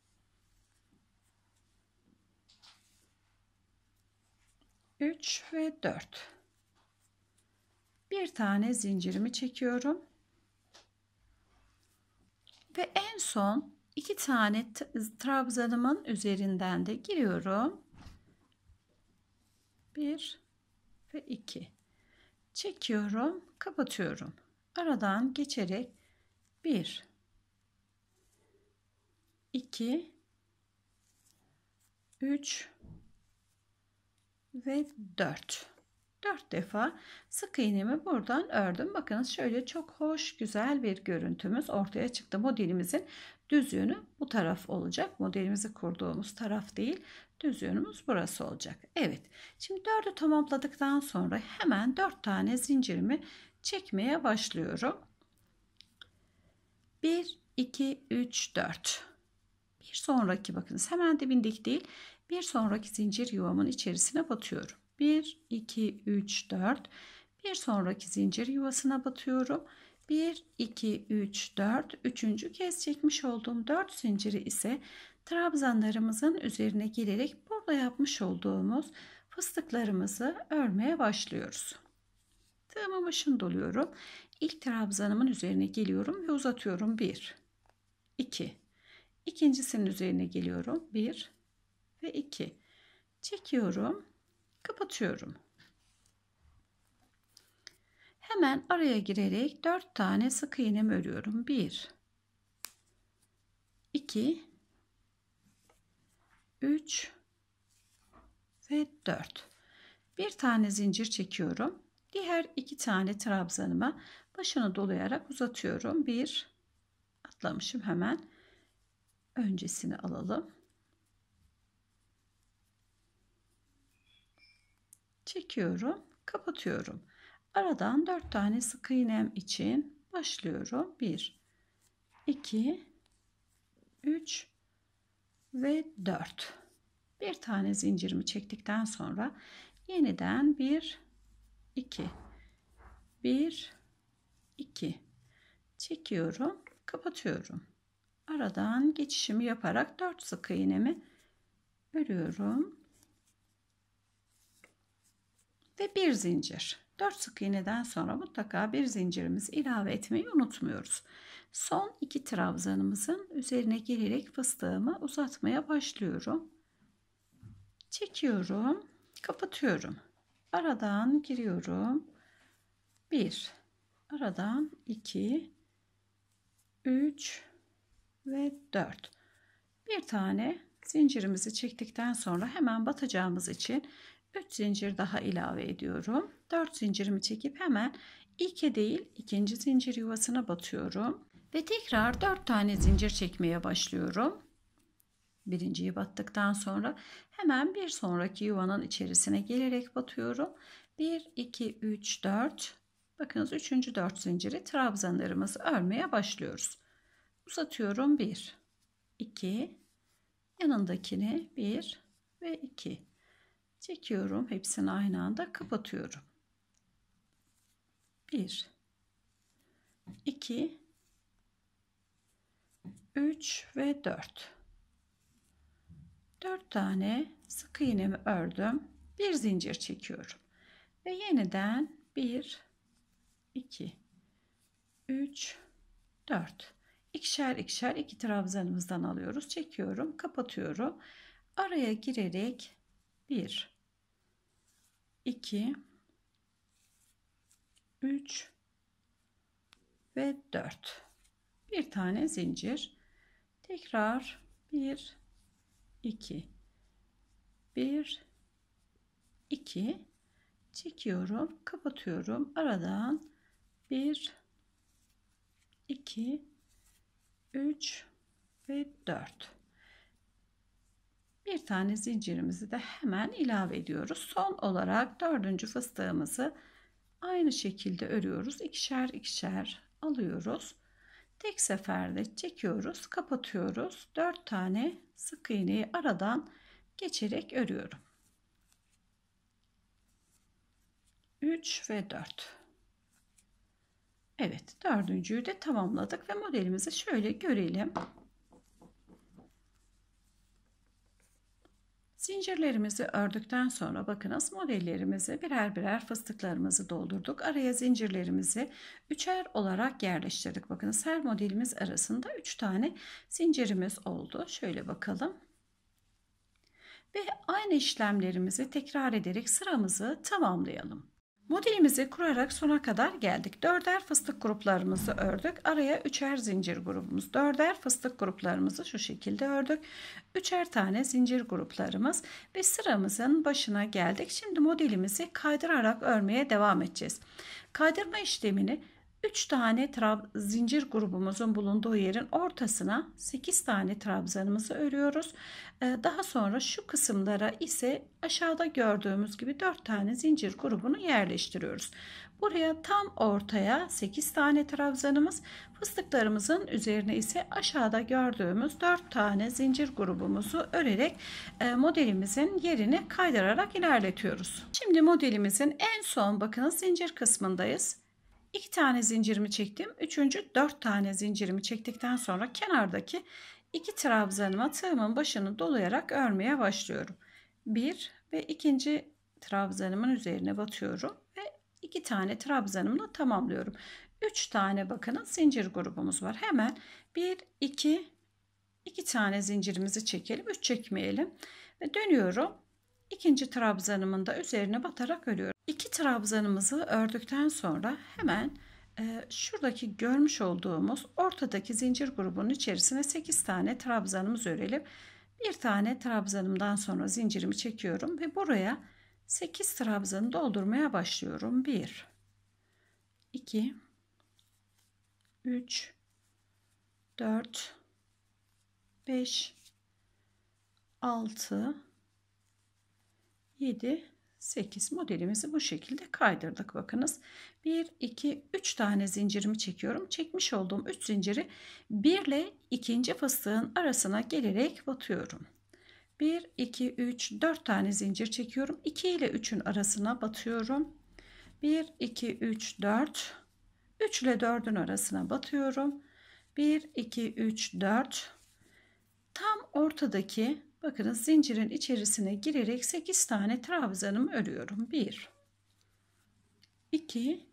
Üç ve dört. bir tane zincirimi çekiyorum ve en son iki tane trabzanımın üzerinden de giriyorum. Bir ve 2. Çekiyorum, kapatıyorum. Aradan geçerek 1 2 3 ve 4. 4 defa sık iğnemi buradan ördüm. Bakınız şöyle çok hoş güzel bir görüntümüz ortaya çıktı. Modelimizin Düz yönü bu taraf olacak. Modelimizi kurduğumuz taraf değil. Düz yönümüz burası olacak. Evet. Şimdi dördü tamamladıktan sonra hemen dört tane zincirimi çekmeye başlıyorum. 1, 2, 3, 4. Bir sonraki bakınız hemen dibindeki değil. Bir sonraki zincir yuvamın içerisine batıyorum. 1, 2, 3, 4. Bir sonraki zincir yuvasına batıyorum. 1, 2, 3, 4. Üçüncü kez çekmiş olduğum 4 zinciri ise trabzanlarımızın üzerine gelerek burada yapmış olduğumuz fıstıklarımızı örmeye başlıyoruz. Tığımı başını doluyorum. İlk trabzanımın üzerine geliyorum ve uzatıyorum. 1, 2. İkincisinin üzerine geliyorum. 1 ve 2. Çekiyorum. Kapatıyorum. Hemen araya girerek 4 tane sık iğnem örüyorum. 1 2 3 ve 4. Bir tane zincir çekiyorum. Diğer iki tane trabzanıma başını dolayarak uzatıyorum. Bir atlamışım hemen. Öncesini alalım. Çekiyorum, kapatıyorum. Aradan 4 tane sık iğnem için başlıyorum. 1 2 3 ve 4. Bir tane zincirimi çektikten sonra yeniden 1 2 1 2 çekiyorum, kapatıyorum. Aradan geçişimi yaparak 4 sık iğnemi örüyorum. Ve bir zincir. 4 sık iğneden sonra mutlaka bir zincirimizi ilave etmeyi unutmuyoruz. Son iki trabzanımızın üzerine gelerek fıstığımı uzatmaya başlıyorum. Çekiyorum, kapatıyorum. Aradan giriyorum. 1 aradan 2 3 ve 4 bir tane zincirimizi çektikten sonra hemen batacağımız için 3 zincir daha ilave ediyorum. 4 zincirimi çekip hemen ilke değil ikinci zincir yuvasına batıyorum. Ve tekrar 4 tane zincir çekmeye başlıyorum. Birinciyi battıktan sonra hemen bir sonraki yuvanın içerisine gelerek batıyorum. 1, 2, 3, 4. Bakınız 3. 4 zinciri trabzanlarımızı örmeye başlıyoruz. Uzatıyorum 1, 2, yanındakini 1 ve 2 çekiyorum. Hepsini aynı anda kapatıyorum. 1 2 3 ve 4 4 tane sık iğnemi ördüm. Bir zincir çekiyorum. Ve yeniden 1 2 3 4 ikişer ikişer iki trabzanımızdan alıyoruz. Çekiyorum, kapatıyorum. Araya girerek 1 2 3 ve 4 bir tane zincir tekrar 1 2 1 2 çekiyorum kapatıyorum aradan 1 2 3 ve 4 bir tane zincirimizi de hemen ilave ediyoruz. Son olarak dördüncü fıstığımızı aynı şekilde örüyoruz. İkişer ikişer alıyoruz. Tek seferde çekiyoruz, kapatıyoruz. Dört tane sık iğneyi aradan geçerek örüyorum. 3 ve 4. Evet dördüncüyü de tamamladık ve modelimizi şöyle görelim. Zincirlerimizi ördükten sonra bakınız modellerimizi birer birer fıstıklarımızı doldurduk. Araya zincirlerimizi üçer olarak yerleştirdik. Bakınız her modelimiz arasında üç tane zincirimiz oldu. Şöyle bakalım. Ve aynı işlemlerimizi tekrar ederek sıramızı tamamlayalım. Modelimizi kurarak sona kadar geldik. Dörder fıstık gruplarımızı ördük. Araya üçer zincir grubumuz. Dörder fıstık gruplarımızı şu şekilde ördük. Üçer tane zincir gruplarımız ve sıramızın başına geldik. Şimdi modelimizi kaydırarak örmeye devam edeceğiz. Kaydırma işlemini 3 tane trab zincir grubumuzun bulunduğu yerin ortasına 8 tane trabzanımızı örüyoruz. Ee, daha sonra şu kısımlara ise aşağıda gördüğümüz gibi 4 tane zincir grubunu yerleştiriyoruz. Buraya tam ortaya 8 tane trabzanımız, fıstıklarımızın üzerine ise aşağıda gördüğümüz 4 tane zincir grubumuzu örerek e, modelimizin yerini kaydırarak ilerletiyoruz. Şimdi modelimizin en son bakın zincir kısmındayız 2 tane zincirimi çektim. Üçüncü 4 tane zincirimi çektikten sonra kenardaki 2 trabzanıma tığımın başını dolayarak örmeye başlıyorum. 1 ve ikinci trabzanımın üzerine batıyorum ve 2 tane trabzanımla tamamlıyorum. 3 tane bakının zincir grubumuz var. Hemen 1 2 2 tane zincirimizi çekelim. 3 çekmeyelim. Ve dönüyorum. İkinci trabzanımın da üzerine batarak örüyorum. İki trabzanımızı ördükten sonra hemen e, şuradaki görmüş olduğumuz ortadaki zincir grubunun içerisine 8 tane trabzanımız örelim. Bir tane trabzanımdan sonra zincirimi çekiyorum ve buraya 8 trabzanı doldurmaya başlıyorum. 1 2 3 4 5 6 7 8 modelimizi bu şekilde kaydırdık. Bakınız 1, 2, 3 tane zincirimi çekiyorum. Çekmiş olduğum 3 zinciri 1 ile ikinci fıstığın arasına gelerek batıyorum. 1, 2, 3, 4 tane zincir çekiyorum. 2 ile 3'ün arasına batıyorum. 1, 2, 3, 4. 3 ile 4'ün arasına batıyorum. 1, 2, 3, 4. Tam ortadaki Bakın zincirin içerisine girerek 8 tane trabzanımı örüyorum. 1 2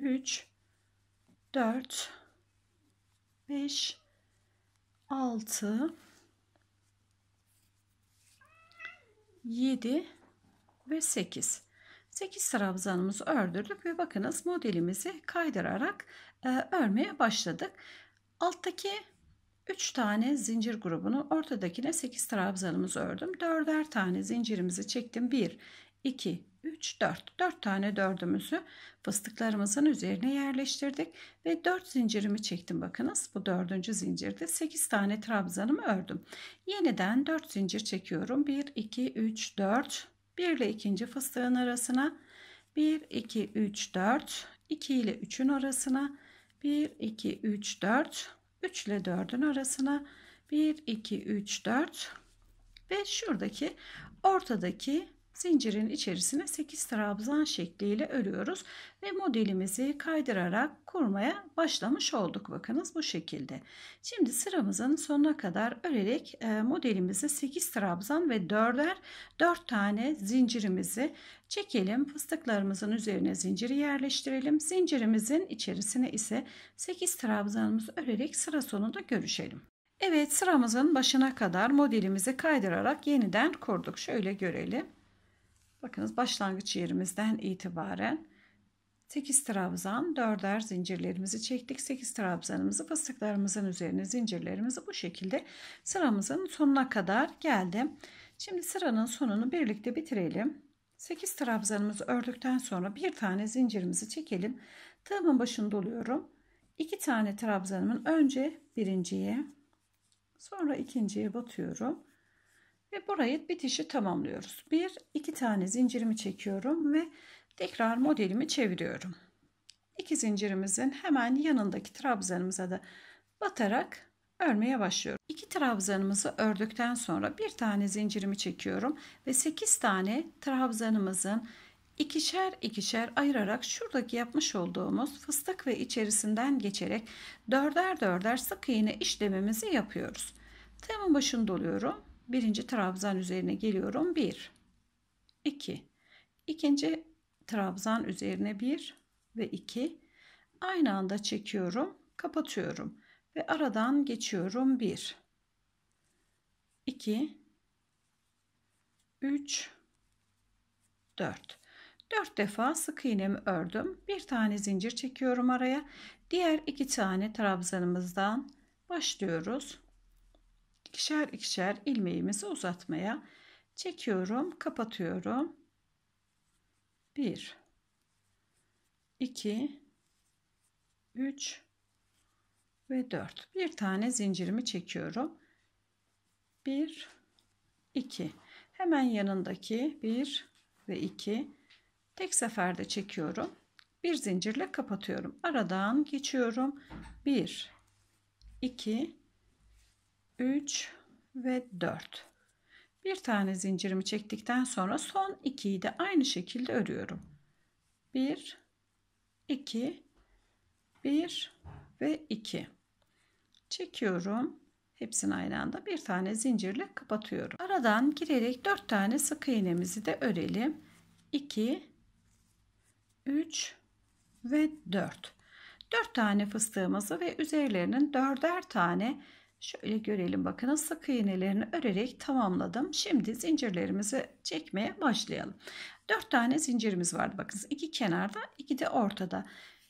3 4 5 6 7 ve 8 8 trabzanımızı ördürdük ve bakınız modelimizi kaydırarak e, örmeye başladık alttaki 3 tane zincir grubunu ortadakine 8 trabzanımız ördüm. 4'er tane zincirimizi çektim. 1, 2, 3, 4. 4 tane dördümüzü fıstıklarımızın üzerine yerleştirdik. Ve 4 zincirimi çektim. Bakınız bu 4. zincirde 8 tane trabzanımı ördüm. Yeniden 4 zincir çekiyorum. 1, 2, 3, 4. 1 ile 2. fıstığın arasına. 1, 2, 3, 4. 2 ile 3'ün arasına. 1, 2, 3, 4. 3 ile 4'ün arasına 1, 2, 3, 4 ve şuradaki ortadaki zincirin içerisine 8 trabzan şekliyle örüyoruz ve modelimizi kaydırarak kurmaya başlamış olduk bakınız bu şekilde şimdi sıramızın sonuna kadar örerek e, modelimizi 8 trabzan ve 4'er 4 tane zincirimizi çekelim fıstıklarımızın üzerine zinciri yerleştirelim zincirimizin içerisine ise 8 trabzanımızı örerek sıra sonunda görüşelim Evet sıramızın başına kadar modelimizi kaydırarak yeniden kurduk. Şöyle görelim. Bakınız başlangıç yerimizden itibaren 8 trabzan 4'er zincirlerimizi çektik. 8 trabzanımızı fıstıklarımızın üzerine zincirlerimizi bu şekilde sıramızın sonuna kadar geldim. Şimdi sıranın sonunu birlikte bitirelim. 8 trabzanımızı ördükten sonra bir tane zincirimizi çekelim. Tığımın başını doluyorum. 2 tane trabzanımın önce birinciye sonra ikinciye batıyorum. Ve burayı bitişi tamamlıyoruz. Bir, iki tane zincirimi çekiyorum ve tekrar modelimi çeviriyorum. İki zincirimizin hemen yanındaki trabzanımıza da batarak örmeye başlıyorum. İki trabzanımızı ördükten sonra bir tane zincirimi çekiyorum ve sekiz tane trabzanımızın ikişer ikişer ayırarak şuradaki yapmış olduğumuz fıstık ve içerisinden geçerek dörder dörder sık iğne işlemimizi yapıyoruz. Tığımın başını doluyorum birinci trabzan üzerine geliyorum. 1, 2, ikinci trabzan üzerine 1 ve 2. Aynı anda çekiyorum, kapatıyorum ve aradan geçiyorum. 1, 2, 3, 4. 4 defa sık iğnemi ördüm. Bir tane zincir çekiyorum araya. Diğer iki tane trabzanımızdan başlıyoruz ikişer ikişer ilmeğimizi uzatmaya çekiyorum kapatıyorum 1 2 3 ve 4 bir tane zincirimi çekiyorum 1 2 hemen yanındaki 1 ve 2 tek seferde çekiyorum bir zincirle kapatıyorum aradan geçiyorum 1 2 3 ve 4. Bir tane zincirimi çektikten sonra son 2'yi de aynı şekilde örüyorum. 1 2 1 ve 2. Çekiyorum. Hepsini aynı anda bir tane zincirle kapatıyorum. Aradan girerek 4 tane sık iğnemizi de örelim. 2 3 ve 4. 4 tane fıstığımızı ve üzerlerinin 4'er tane Şöyle görelim bakın sık iğnelerini örerek tamamladım. Şimdi zincirlerimizi çekmeye başlayalım. 4 tane zincirimiz vardı bakın. 2 kenarda 2 de ortada.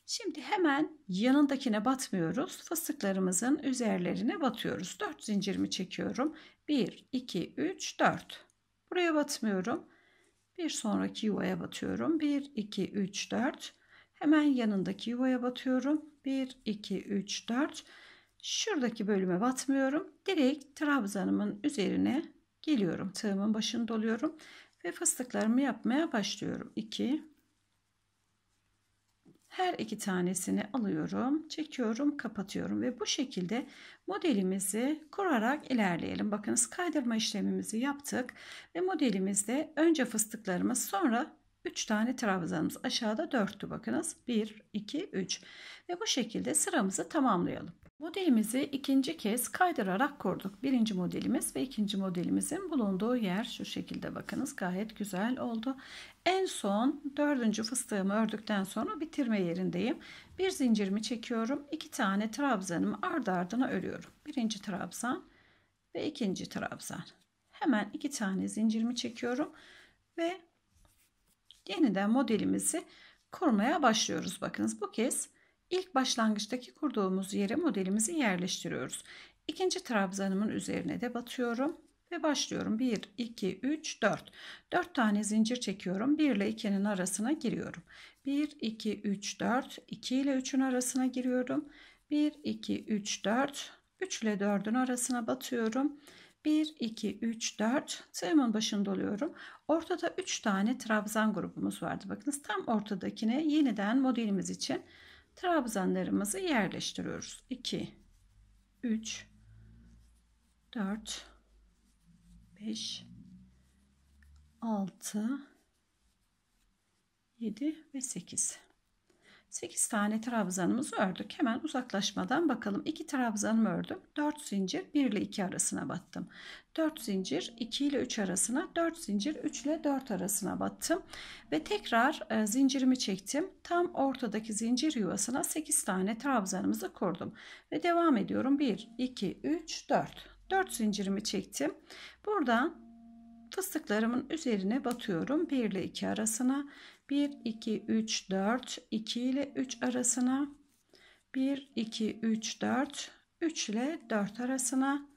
Şimdi hemen yanındakine batmıyoruz. Fıstıklarımızın üzerlerine batıyoruz. 4 zincirimi çekiyorum. 1, 2, 3, 4. Buraya batmıyorum. Bir sonraki yuvaya batıyorum. 1, 2, 3, 4. Hemen yanındaki yuvaya batıyorum. 1, 2, 3, 4. Şuradaki bölüme batmıyorum. Direkt trabzanımın üzerine geliyorum. Tığımın başını doluyorum ve fıstıklarımı yapmaya başlıyorum. 2 her iki tanesini alıyorum, çekiyorum, kapatıyorum ve bu şekilde modelimizi kurarak ilerleyelim. Bakınız kaydırma işlemimizi yaptık ve modelimizde önce fıstıklarımız sonra 3 tane trabzanımız aşağıda 4'tü bakınız 1 2 3 ve bu şekilde sıramızı tamamlayalım. Modelimizi ikinci kez kaydırarak kurduk. Birinci modelimiz ve ikinci modelimizin bulunduğu yer şu şekilde bakınız gayet güzel oldu. En son dördüncü fıstığımı ördükten sonra bitirme yerindeyim. Bir zincirimi çekiyorum. iki tane trabzanımı ardı ardına örüyorum. Birinci trabzan ve ikinci trabzan. Hemen iki tane zincirimi çekiyorum ve yeniden modelimizi kurmaya başlıyoruz. Bakınız bu kez İlk başlangıçtaki kurduğumuz yere modelimizi yerleştiriyoruz. İkinci trabzanımın üzerine de batıyorum ve başlıyorum. 1, 2, 3, 4. 4 tane zincir çekiyorum. 1 ile 2'nin arasına giriyorum. 1, 2, 3, 4. 2 ile 3'ün arasına giriyorum. 1, 2, 3, 4. 3 ile 4'ün arasına batıyorum. 1, 2, 3, 4 tığımın başında oluyorum. Ortada 3 tane trabzan grubumuz vardı. Bakınız tam ortadakine yeniden modelimiz için trabzanlarımızı yerleştiriyoruz. 2, 3, 4, 5, 6, 7 ve 8. 8 tane trabzanımızı ördük. Hemen uzaklaşmadan bakalım. 2 trabzanımı ördüm. 4 zincir 1 ile 2 arasına battım. 4 zincir 2 ile 3 arasına, 4 zincir 3 ile 4 arasına battım. Ve tekrar e, zincirimi çektim. Tam ortadaki zincir yuvasına 8 tane trabzanımızı kurdum. Ve devam ediyorum. 1, 2, 3, 4. 4 zincirimi çektim. Buradan fıstıklarımın üzerine batıyorum. 1 ile 2 arasına 1 2 3 4 2 ile 3 arasına 1 2 3 4 3 ile 4 arasına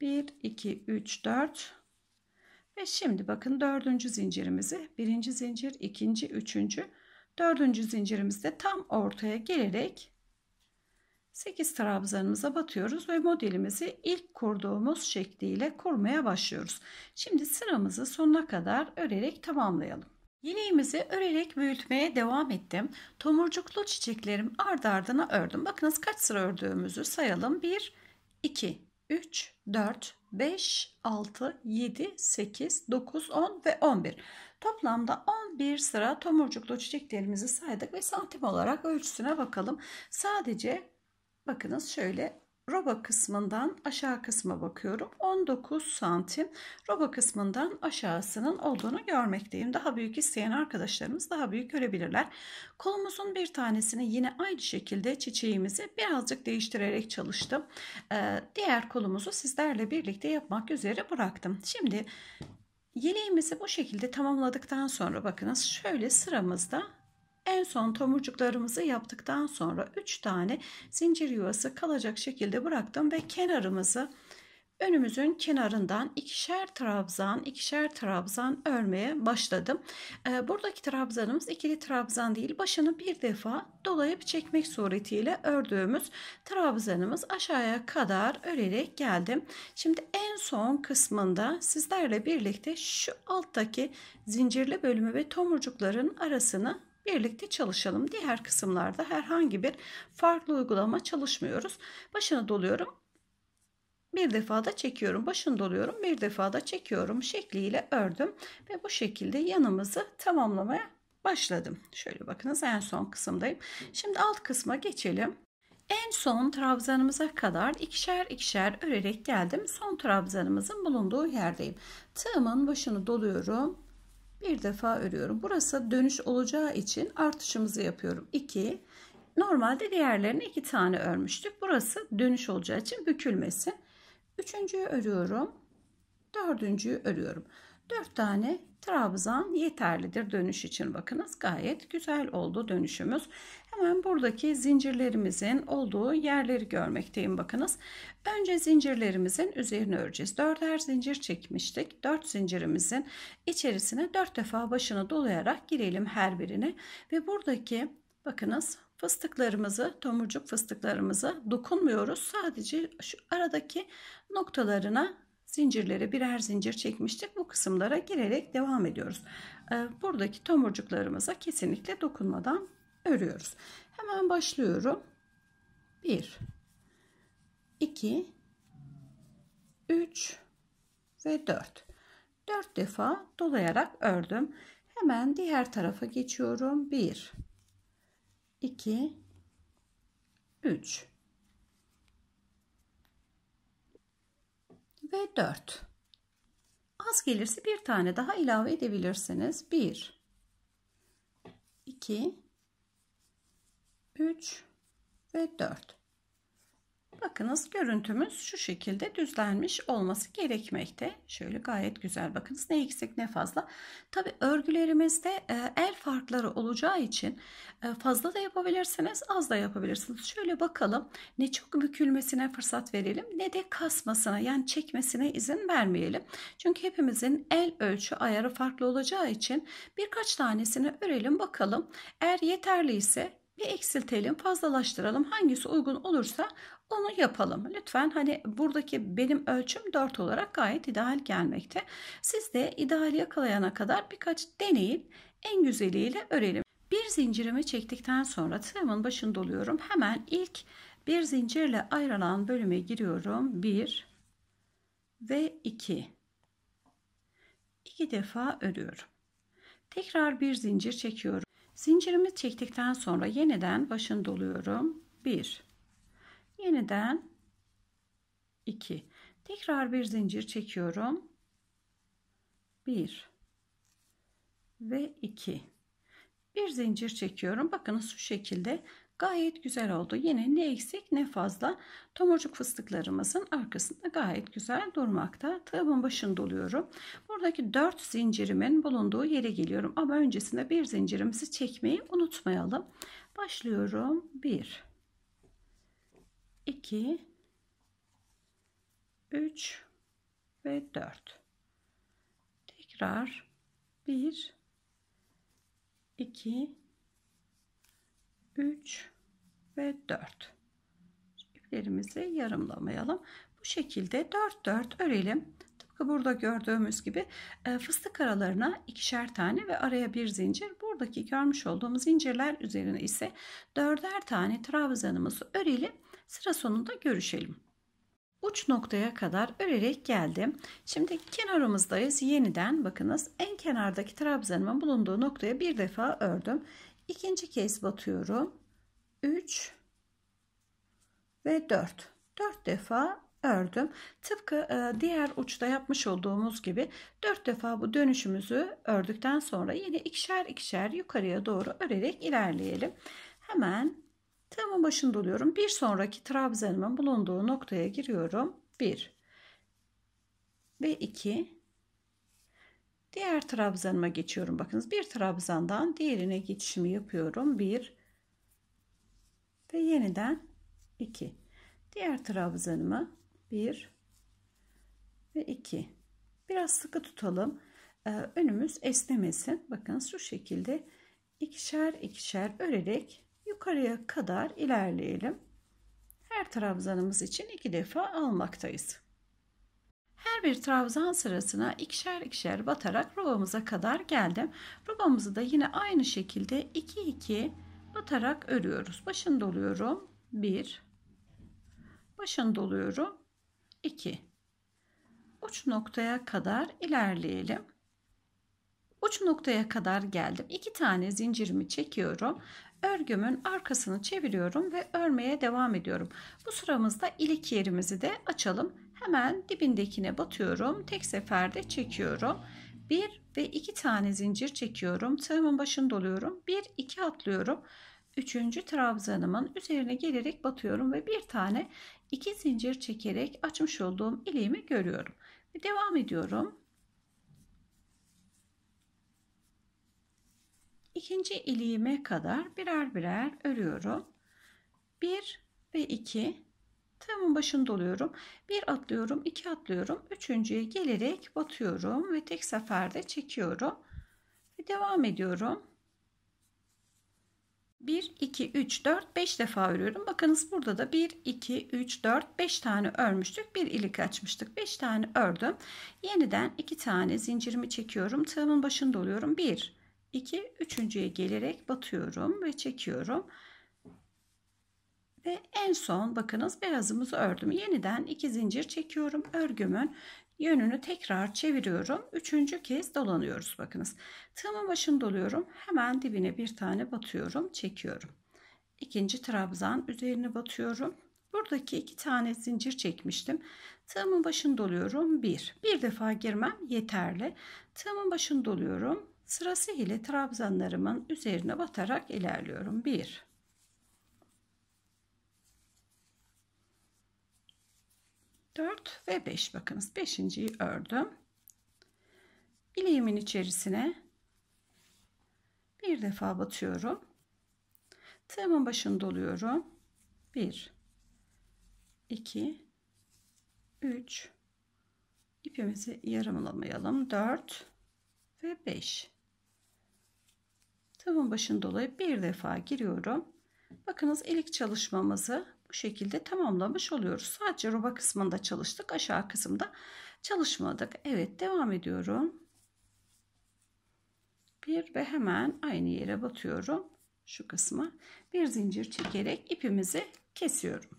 1 2 3 4 ve şimdi bakın dördüncü zincirimizi birinci zincir ikinci üçüncü dördüncü zincirimizde tam ortaya gelerek 8 trabzanımıza batıyoruz ve modelimizi ilk kurduğumuz şekliyle kurmaya başlıyoruz. Şimdi sıramızı sonuna kadar örerek tamamlayalım. Yeleğimizi örerek büyütmeye devam ettim. Tomurcuklu çiçeklerim ardı ardına ördüm. Bakınız kaç sıra ördüğümüzü sayalım. 1, 2, 3, 4, 5, 6, 7, 8, 9, 10 ve 11. Toplamda 11 sıra tomurcuklu çiçeklerimizi saydık ve santim olarak ölçüsüne bakalım. Sadece bakınız şöyle roba kısmından aşağı kısma bakıyorum. 19 santim roba kısmından aşağısının olduğunu görmekteyim. Daha büyük isteyen arkadaşlarımız daha büyük görebilirler. Kolumuzun bir tanesini yine aynı şekilde çiçeğimizi birazcık değiştirerek çalıştım. Ee, diğer kolumuzu sizlerle birlikte yapmak üzere bıraktım. Şimdi yeleğimizi bu şekilde tamamladıktan sonra bakınız şöyle sıramızda en son tomurcuklarımızı yaptıktan sonra 3 tane zincir yuvası kalacak şekilde bıraktım ve kenarımızı önümüzün kenarından ikişer trabzan ikişer trabzan örmeye başladım. E, buradaki trabzanımız ikili trabzan değil başını bir defa dolayıp çekmek suretiyle ördüğümüz trabzanımız aşağıya kadar örerek geldim. Şimdi en son kısmında sizlerle birlikte şu alttaki zincirli bölümü ve tomurcukların arasını birlikte çalışalım. Diğer kısımlarda herhangi bir farklı uygulama çalışmıyoruz. Başını doluyorum. Bir defa da çekiyorum. Başını doluyorum. Bir defa da çekiyorum şekliyle ördüm ve bu şekilde yanımızı tamamlamaya başladım. Şöyle bakınız en son kısımdayım. Şimdi alt kısma geçelim. En son trabzanımıza kadar ikişer ikişer örerek geldim. Son trabzanımızın bulunduğu yerdeyim. Tığımın başını doluyorum bir defa örüyorum. Burası dönüş olacağı için artışımızı yapıyorum. 2 Normalde diğerlerine iki tane örmüştük. Burası dönüş olacağı için bükülmesi. Üçüncüyü örüyorum. Dördüncüyü örüyorum. Dört tane trabzan yeterlidir dönüş için. Bakınız gayet güzel oldu dönüşümüz. Hemen buradaki zincirlerimizin olduğu yerleri görmekteyim bakınız. Önce zincirlerimizin üzerine öreceğiz. Dörder zincir çekmiştik. Dört zincirimizin içerisine dört defa başını dolayarak girelim her birine. Ve buradaki bakınız fıstıklarımızı, tomurcuk fıstıklarımızı dokunmuyoruz. Sadece şu aradaki noktalarına zincirlere birer zincir çekmiştik. Bu kısımlara girerek devam ediyoruz. Ee, buradaki tomurcuklarımıza kesinlikle dokunmadan örüyoruz. Hemen başlıyorum. 1 2 3 ve 4. 4 defa dolayarak ördüm. Hemen diğer tarafa geçiyorum. 1 2 3 ve 4. Az gelirse bir tane daha ilave edebilirsiniz. 1, 2, 3 ve 4. Bakınız görüntümüz şu şekilde düzlenmiş olması gerekmekte. Şöyle gayet güzel bakınız ne eksik ne fazla. Tabi örgülerimizde e, el farkları olacağı için e, fazla da yapabilirsiniz az da yapabilirsiniz. Şöyle bakalım ne çok bükülmesine fırsat verelim ne de kasmasına yani çekmesine izin vermeyelim. Çünkü hepimizin el ölçü ayarı farklı olacağı için birkaç tanesini örelim bakalım. Eğer yeterli ise bir eksiltelim, fazlalaştıralım. Hangisi uygun olursa onu yapalım. Lütfen hani buradaki benim ölçüm 4 olarak gayet ideal gelmekte. Siz de ideal yakalayana kadar birkaç deneyin. En güzeliyle örelim. Bir zincirimi çektikten sonra tığımın başını doluyorum. Hemen ilk bir zincirle ayrılan bölüme giriyorum. 1 ve 2. 2 defa örüyorum. Tekrar bir zincir çekiyorum. Zincirimi çektikten sonra yeniden başını doluyorum. 1. Yeniden 2. Tekrar bir zincir çekiyorum. 1 ve 2. Bir zincir çekiyorum. Bakınız şu şekilde Gayet güzel oldu. Yine ne eksik ne fazla. Tomurcuk fıstıklarımızın arkasında gayet güzel durmakta. Tığımın başını doluyorum. Buradaki 4 zincirimin bulunduğu yere geliyorum. Ama öncesinde bir zincirimizi çekmeyi unutmayalım. Başlıyorum. 1 2 3 ve 4 tekrar 1 2 3 ve 4 iplerimizi yarımlamayalım bu şekilde 4 4 örelim tıpkı burada gördüğümüz gibi e, fıstık aralarına ikişer tane ve araya bir zincir buradaki görmüş olduğumuz zincirler üzerine ise dörder tane trabzanımızı örelim sıra sonunda görüşelim uç noktaya kadar örerek geldim. Şimdi kenarımızdayız. Yeniden bakınız en kenardaki trabzanımın bulunduğu noktaya bir defa ördüm. İkinci kez batıyorum. 3 ve 4 4 defa ördüm tıpkı e, diğer uçta yapmış olduğumuz gibi 4 defa bu dönüşümüzü ördükten sonra yine ikişer ikişer yukarıya doğru örerek ilerleyelim hemen tığımın başını doluyorum bir sonraki trabzanımın bulunduğu noktaya giriyorum 1 ve 2 diğer trabzanıma geçiyorum bakınız bir trabzandan diğerine geçişimi yapıyorum 1 ve yeniden 2. Diğer trabzanımı 1 ve 2. Biraz sıkı tutalım. Ee, önümüz esnemesin. Bakın şu şekilde ikişer ikişer örerek yukarıya kadar ilerleyelim. Her trabzanımız için iki defa almaktayız. Her bir trabzan sırasına ikişer ikişer batarak robamıza kadar geldim. Robamızı da yine aynı şekilde 2 2 Atarak örüyoruz. Başını doluyorum. 1 Başını doluyorum. 2 Uç noktaya kadar ilerleyelim. Uç noktaya kadar geldim. 2 tane zincirimi çekiyorum. Örgümün arkasını çeviriyorum ve örmeye devam ediyorum. Bu sıramızda ilik yerimizi de açalım. Hemen dibindekine batıyorum. Tek seferde çekiyorum. 1 ve 2 tane zincir çekiyorum. Tığımın başını doluyorum. 1 2 atlıyorum üçüncü trabzanımın üzerine gelerek batıyorum ve bir tane iki zincir çekerek açmış olduğum ileğimi görüyorum. Ve devam ediyorum. İkinci iliğime kadar birer birer örüyorum. 1 ve 2 tığımın başını doluyorum. 1 atlıyorum, 2 atlıyorum. Üçüncüye gelerek batıyorum ve tek seferde çekiyorum. Ve devam ediyorum. 1, 2, 3, 4, 5 defa örüyorum. Bakınız burada da 1, 2, 3, 4, 5 tane örmüştük. Bir ilik açmıştık. 5 tane ördüm. Yeniden 2 tane zincirimi çekiyorum. Tığımın başında oluyorum. 1, 2, 3.ye gelerek batıyorum ve çekiyorum. Ve en son bakınız beyazımızı ördüm. Yeniden 2 zincir çekiyorum. Örgümün yönünü tekrar çeviriyorum. Üçüncü kez dolanıyoruz bakınız. Tığımın başını doluyorum. Hemen dibine bir tane batıyorum. Çekiyorum. İkinci trabzan üzerine batıyorum. Buradaki iki tane zincir çekmiştim. Tığımın başını doluyorum. Bir. Bir defa girmem yeterli. Tığımın başını doluyorum. Sırası ile trabzanlarımın üzerine batarak ilerliyorum. Bir. 4 ve 5 bakınız 5.yi ördüm. Bileğimin içerisine bir defa batıyorum. Tığımın başını doluyorum. 1 2 3 ipimizi yarımlamayalım. 4 ve 5 Tığımın başını dolayıp bir defa giriyorum. Bakınız ilik çalışmamızı bu şekilde tamamlamış oluyoruz. Sadece roba kısmında çalıştık. Aşağı kısımda çalışmadık. Evet devam ediyorum. Bir ve hemen aynı yere batıyorum. Şu kısmı. bir zincir çekerek ipimizi kesiyorum.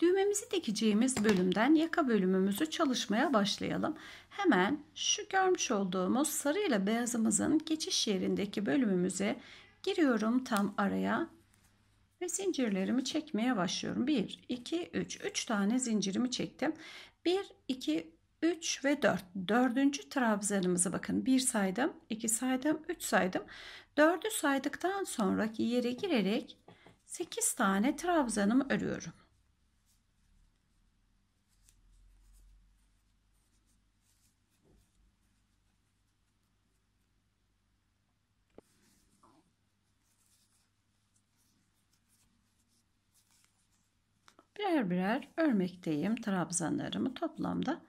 Düğmemizi dikeceğimiz bölümden yaka bölümümüzü çalışmaya başlayalım. Hemen şu görmüş olduğumuz sarı ile beyazımızın geçiş yerindeki bölümümüze giriyorum tam araya ve zincirlerimi çekmeye başlıyorum. 1, 2, 3. 3 tane zincirimi çektim. 1, 2, 3 ve 4. Dördüncü trabzanımızı bakın. Bir saydım, 2 saydım, 3 saydım. 4'ü saydıktan sonraki yere girerek 8 tane trabzanımı örüyorum. birer birer örmekteyim trabzanlarımı. Toplamda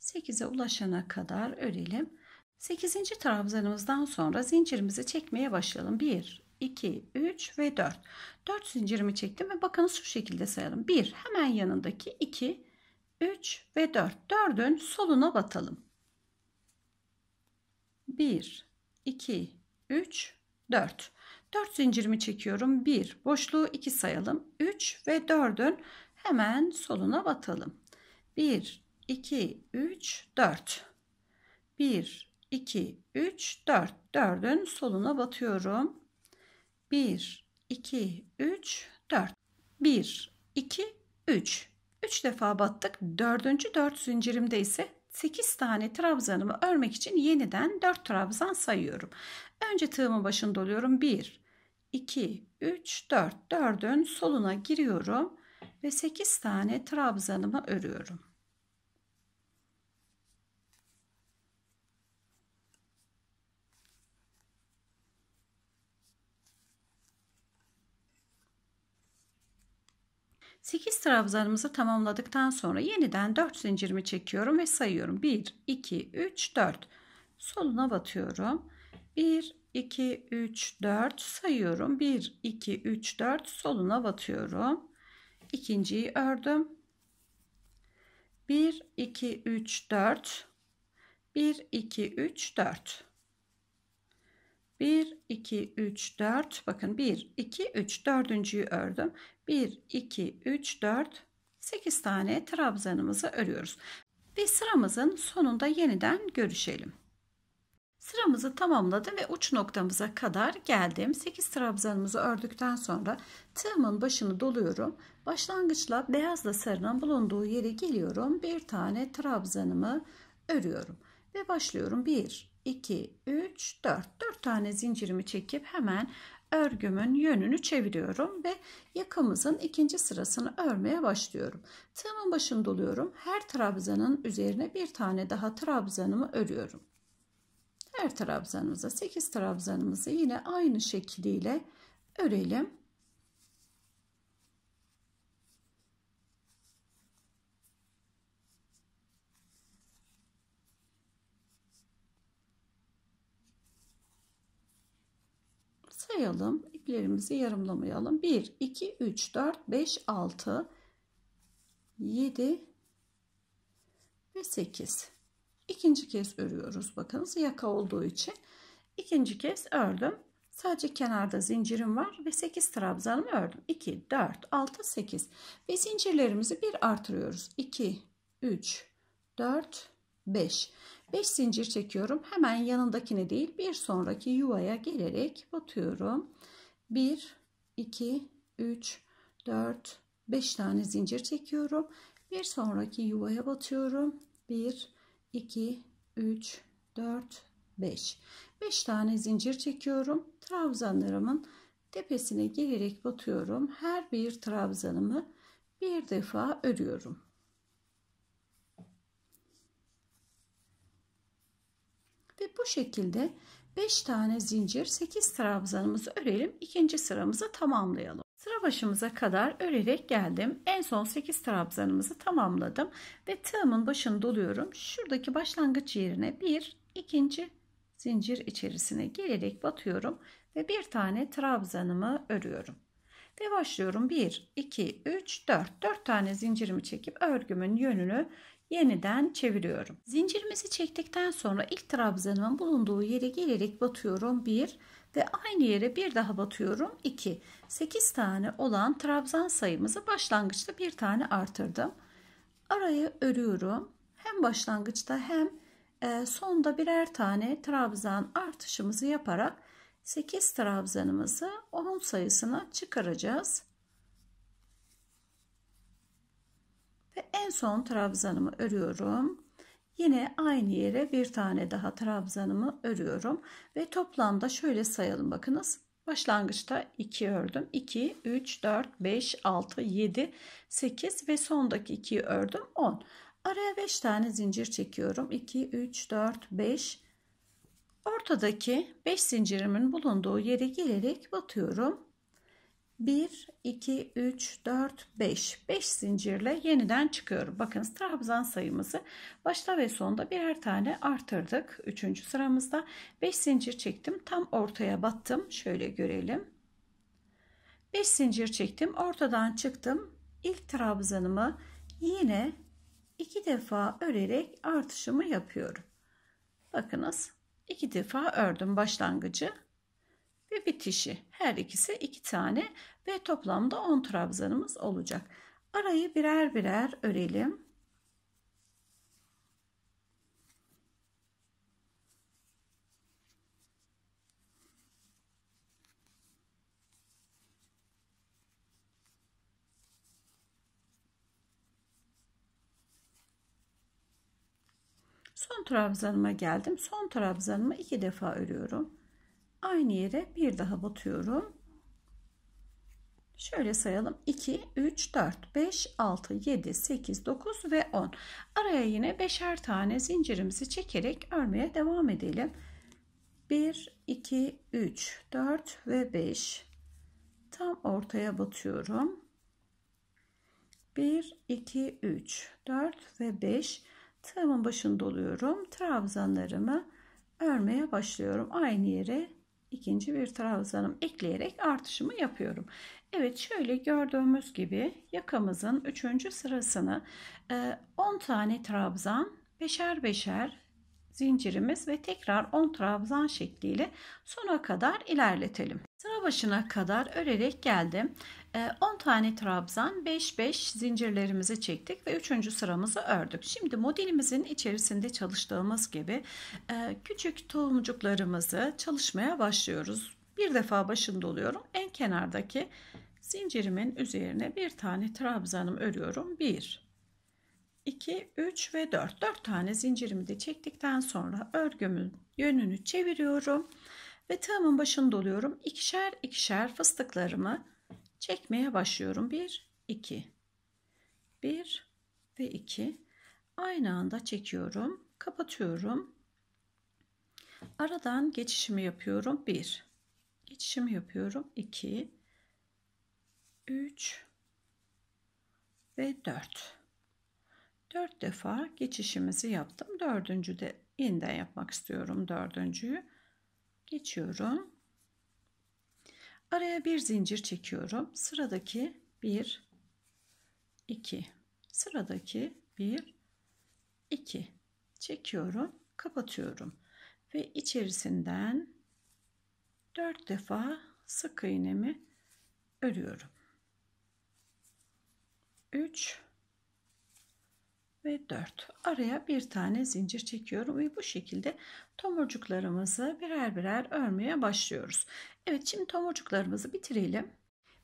8'e ulaşana kadar örelim. 8. trabzanımızdan sonra zincirimizi çekmeye başlayalım. 1, 2, 3 ve 4. 4 zincirimi çektim ve bakın şu şekilde sayalım. 1 hemen yanındaki 2, 3 ve 4. 4'ün soluna batalım. 1, 2, 3, 4. 4 zincirimi çekiyorum. 1 boşluğu 2 sayalım. 3 ve 4'ün Hemen soluna batalım. 1, 2, 3, 4. 1, 2, 3, 4. 4'ün soluna batıyorum. 1, 2, 3, 4. 1, 2, 3. 3 defa battık. 4. 4 zincirimde ise 8 tane trabzanımı örmek için yeniden 4 trabzan sayıyorum. Önce tığımın başını doluyorum. 1, 2, 3, 4. 4'ün soluna giriyorum ve 8 tane trabzanımı örüyorum. Sekiz trabzanımızı tamamladıktan sonra yeniden dört zincirimi çekiyorum ve sayıyorum. Bir, iki, üç, dört. Soluna batıyorum. Bir, iki üç dört sayıyorum. bir iki üç dört soluna batıyorum ikinciyi ördüm. 1 2 3 4 1 2 3 4 1 2 3 4 bakın 1 2 3 dördüncüyü ördüm 1 2 3 4 8 tane trabzanımızı örüyoruz ve sıramızın sonunda yeniden görüşelim Sıramızı tamamladım ve uç noktamıza kadar geldim. 8 trabzanımızı ördükten sonra tığımın başını doluyorum. Başlangıçla beyazla sarının bulunduğu yere geliyorum. Bir tane trabzanımı örüyorum ve başlıyorum. 1 2 3 4 4 tane zincirimi çekip hemen örgümün yönünü çeviriyorum ve yakamızın ikinci sırasını örmeye başlıyorum. Tığımın başını doluyorum. Her trabzanın üzerine bir tane daha trabzanımı örüyorum. Her trabzanımıza 8 trabzanımızı yine aynı şekliyle örelim. sayalım. İplerimizi yarımlamayalım. 1, 2, 3, 4, 5, 6, 7 ve 8 ikinci kez örüyoruz. Bakınız yaka olduğu için ikinci kez ördüm. Sadece kenarda zincirim var ve 8 trabzanımı ördüm. 2, 4, 6, 8 ve zincirlerimizi bir artırıyoruz. 2, 3, 4, 5. 5 zincir çekiyorum. Hemen yanındakini değil bir sonraki yuvaya gelerek batıyorum. 1, 2, 3, 4, 5 tane zincir çekiyorum. Bir sonraki yuvaya batıyorum. 1, 2, 3, 4, 5. 5 tane zincir çekiyorum. Trabzanlarımın tepesine gelerek batıyorum. Her bir trabzanımı bir defa örüyorum. Ve bu şekilde 5 tane zincir 8 trabzanımızı örelim. ikinci sıramızı tamamlayalım. Sıra başımıza kadar örerek geldim. En son 8 trabzanımızı tamamladım ve tığımın başını doluyorum. Şuradaki başlangıç yerine bir ikinci zincir içerisine gelerek batıyorum ve bir tane trabzanımı örüyorum. Ve başlıyorum 1 2 3 4 4 tane zincirimi çekip örgümün yönünü yeniden çeviriyorum. Zincirimizi çektikten sonra ilk trabzanımın bulunduğu yere gelerek batıyorum 1 ve aynı yere bir daha batıyorum 2. 8 tane olan trabzan sayımızı başlangıçta bir tane artırdım. Arayı örüyorum. Hem başlangıçta hem e, sonda birer tane trabzan artışımızı yaparak 8 trabzanımızı 10 sayısına çıkaracağız. Ve en son trabzanımı örüyorum. Yine aynı yere bir tane daha trabzanımı örüyorum ve toplamda şöyle sayalım bakınız. Başlangıçta 2 ördüm. 2, 3, 4, 5, 6, 7, 8 ve sondaki 2'yi ördüm. 10. Araya 5 tane zincir çekiyorum. 2, 3, 4, 5. Ortadaki 5 zincirimin bulunduğu yere gelerek batıyorum. 1, 2, 3, 4, 5. 5 zincirle yeniden çıkıyorum. Bakınız trabzan sayımızı başta ve sonda birer tane artırdık. 3. sıramızda 5 zincir çektim. Tam ortaya battım. Şöyle görelim. 5 zincir çektim. Ortadan çıktım. İlk trabzanımı yine 2 defa örerek artışımı yapıyorum. Bakınız 2 defa ördüm başlangıcı ve bitişi. Her ikisi iki tane ve toplamda 10 trabzanımız olacak. Arayı birer birer örelim. Son trabzanıma geldim. Son trabzanımı iki defa örüyorum aynı yere bir daha batıyorum. Şöyle sayalım 2, 3, 4, 5, 6, 7, 8, 9 ve 10. Araya yine 5'er tane zincirimizi çekerek örmeye devam edelim. 1, 2, 3, 4 ve 5. Tam ortaya batıyorum. 1, 2, 3, 4 ve 5 tığımın başında doluyorum. Trabzanlarımı örmeye başlıyorum. Aynı yere ikinci bir trabzanım ekleyerek artışımı yapıyorum. Evet şöyle gördüğümüz gibi yakamızın üçüncü sırasını 10 e, tane trabzan beşer beşer zincirimiz ve tekrar 10 trabzan şekliyle sona kadar ilerletelim. Sıra başına kadar örerek geldim. 10 ee, tane trabzan 5-5 zincirlerimizi çektik ve 3. sıramızı ördük. Şimdi modelimizin içerisinde çalıştığımız gibi e, küçük tohumcuklarımızı çalışmaya başlıyoruz. Bir defa başında oluyorum. En kenardaki zincirimin üzerine bir tane trabzanım örüyorum. 1 2, 3 ve 4. 4 tane zincirimi de çektikten sonra örgümün yönünü çeviriyorum. Ve tığımın başını doluyorum. İkişer ikişer fıstıklarımı çekmeye başlıyorum. 1, 2, 1 ve 2. Aynı anda çekiyorum. Kapatıyorum. Aradan geçişimi yapıyorum. 1, geçişimi yapıyorum. 2, 3 ve 4. 4 defa geçişimizi yaptım. Dördüncü de yeniden yapmak istiyorum dördüncüyü geçiyorum. Araya bir zincir çekiyorum. Sıradaki 1 2 sıradaki 1 2 çekiyorum, kapatıyorum ve içerisinden 4 defa sık iğnemi örüyorum. 3 ve 4 araya bir tane zincir çekiyorum ve bu şekilde tomurcuklarımızı birer birer örmeye başlıyoruz Evet şimdi tomurcuklarımızı bitirelim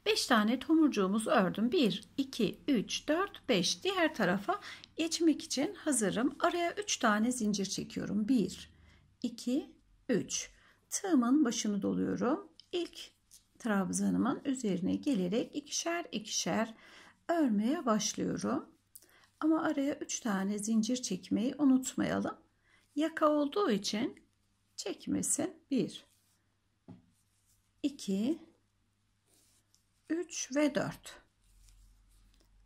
5 tane tomurcuğumuz ördüm 1 2 3 4 5 diğer tarafa geçmek için hazırım araya 3 tane zincir çekiyorum 1 2 3 tığımın başını doluyorum ilk trabzanımın üzerine gelerek ikişer ikişer örmeye başlıyorum ama araya 3 tane zincir çekmeyi unutmayalım. Yaka olduğu için çekmesi 1 2 3 ve 4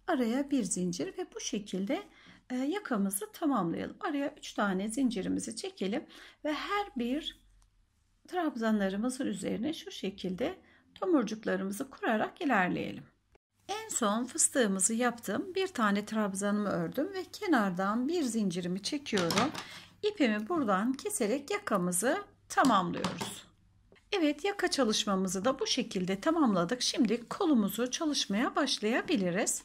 araya bir zincir ve bu şekilde e, yakamızı tamamlayalım araya 3 tane zincirimizi çekelim ve her bir trabzanlarımızın üzerine şu şekilde tomurcuklarımızı kurarak ilerleyelim son fıstığımızı yaptım. Bir tane trabzanımı ördüm ve kenardan bir zincirimi çekiyorum. İpimi buradan keserek yakamızı tamamlıyoruz. Evet yaka çalışmamızı da bu şekilde tamamladık. Şimdi kolumuzu çalışmaya başlayabiliriz.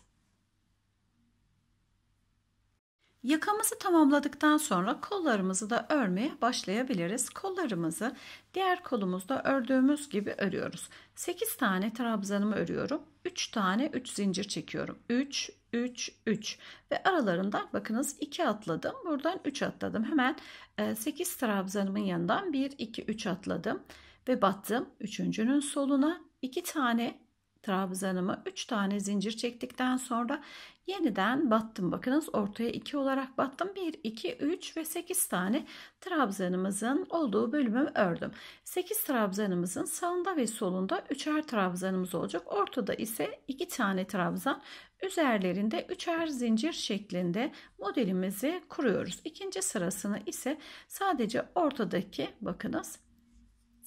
Yakamızı tamamladıktan sonra kollarımızı da örmeye başlayabiliriz. Kollarımızı diğer kolumuzda ördüğümüz gibi örüyoruz. 8 tane trabzanımı örüyorum. 3 tane 3 zincir çekiyorum. 3, 3, 3 ve aralarından bakınız 2 atladım. Buradan 3 atladım. Hemen 8 e, trabzanımın yanından 1, 2, 3 atladım ve battım. Üçüncünün soluna 2 tane trabzanımı 3 tane zincir çektikten sonra Yeniden battım. Bakınız ortaya 2 olarak battım. 1, 2, 3 ve 8 tane trabzanımızın olduğu bölümü ördüm. 8 trabzanımızın sağında ve solunda 3'er trabzanımız olacak. Ortada ise 2 tane trabzan. Üzerlerinde 3'er zincir şeklinde modelimizi kuruyoruz. İkinci sırasını ise sadece ortadaki bakınız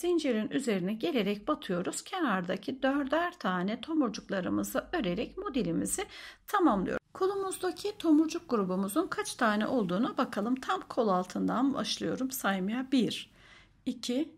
Zincirin üzerine gelerek batıyoruz. Kenardaki dörder tane tomurcuklarımızı örerek modelimizi tamamlıyoruz. Kolumuzdaki tomurcuk grubumuzun kaç tane olduğuna bakalım. Tam kol altından başlıyorum saymaya. 1, 2,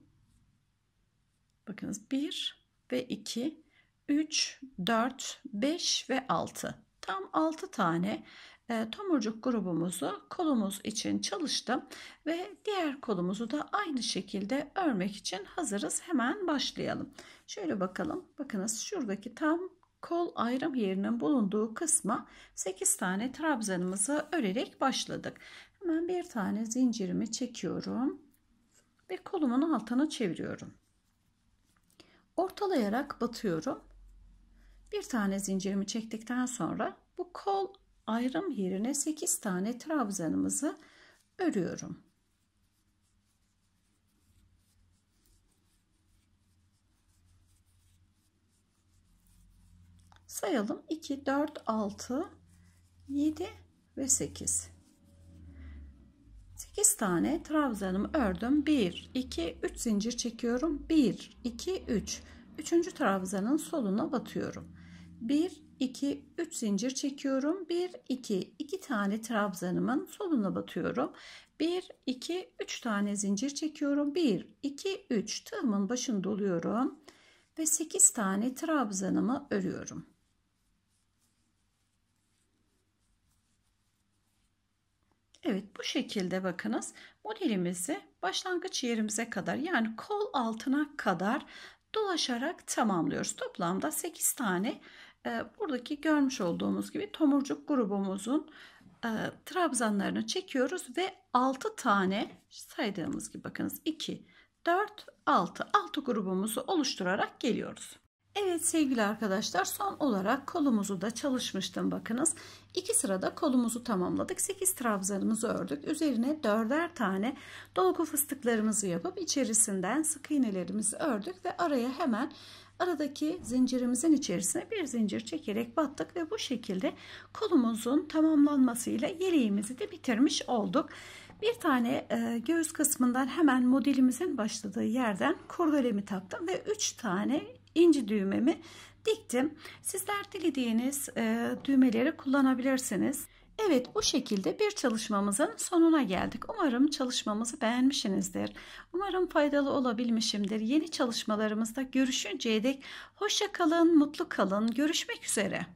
bakınız 1 ve 2, 3, 4, 5 ve 6. Tam 6 tane e, tomurcuk grubumuzu kolumuz için çalıştım ve diğer kolumuzu da aynı şekilde örmek için hazırız. Hemen başlayalım. Şöyle bakalım. Bakınız şuradaki tam kol ayrım yerinin bulunduğu kısma 8 tane trabzanımızı örerek başladık. Hemen bir tane zincirimi çekiyorum ve kolumun altına çeviriyorum. Ortalayarak batıyorum. Bir tane zincirimi çektikten sonra bu kol ayrım yerine 8 tane trabzanımızı örüyorum. Sayalım 2, 4, 6, 7 ve 8. 8 tane trabzanımı ördüm. 1, 2, 3 zincir çekiyorum. 1, 2, 3. 3. trabzanın soluna batıyorum. 1, 2, 3 zincir çekiyorum. 1, 2, 2 tane trabzanımın soluna batıyorum. 1, 2, 3 tane zincir çekiyorum. 1, 2, 3 tığımın başını doluyorum. Ve 8 tane trabzanımı örüyorum. Evet bu şekilde bakınız modelimizi başlangıç yerimize kadar yani kol altına kadar dolaşarak tamamlıyoruz. Toplamda 8 tane ee, buradaki görmüş olduğumuz gibi tomurcuk grubumuzun e, trabzanlarını çekiyoruz ve 6 tane saydığımız gibi bakınız 2, 4, 6, 6 grubumuzu oluşturarak geliyoruz. Evet sevgili arkadaşlar son olarak kolumuzu da çalışmıştım bakınız. 2 sırada kolumuzu tamamladık. 8 trabzanımızı ördük. Üzerine 4'er tane dolgu fıstıklarımızı yapıp içerisinden sık iğnelerimizi ördük ve araya hemen aradaki zincirimizin içerisine bir zincir çekerek battık ve bu şekilde kolumuzun tamamlanmasıyla yeleğimizi de bitirmiş olduk. Bir tane e, göğüs kısmından hemen modelimizin başladığı yerden kurdelemi taktım ve 3 tane inci düğmemi diktim. Sizler dilediğiniz e, düğmeleri kullanabilirsiniz. Evet bu şekilde bir çalışmamızın sonuna geldik. Umarım çalışmamızı beğenmişsinizdir. Umarım faydalı olabilmişimdir. Yeni çalışmalarımızda görüşünceye dek hoşça kalın, mutlu kalın. Görüşmek üzere.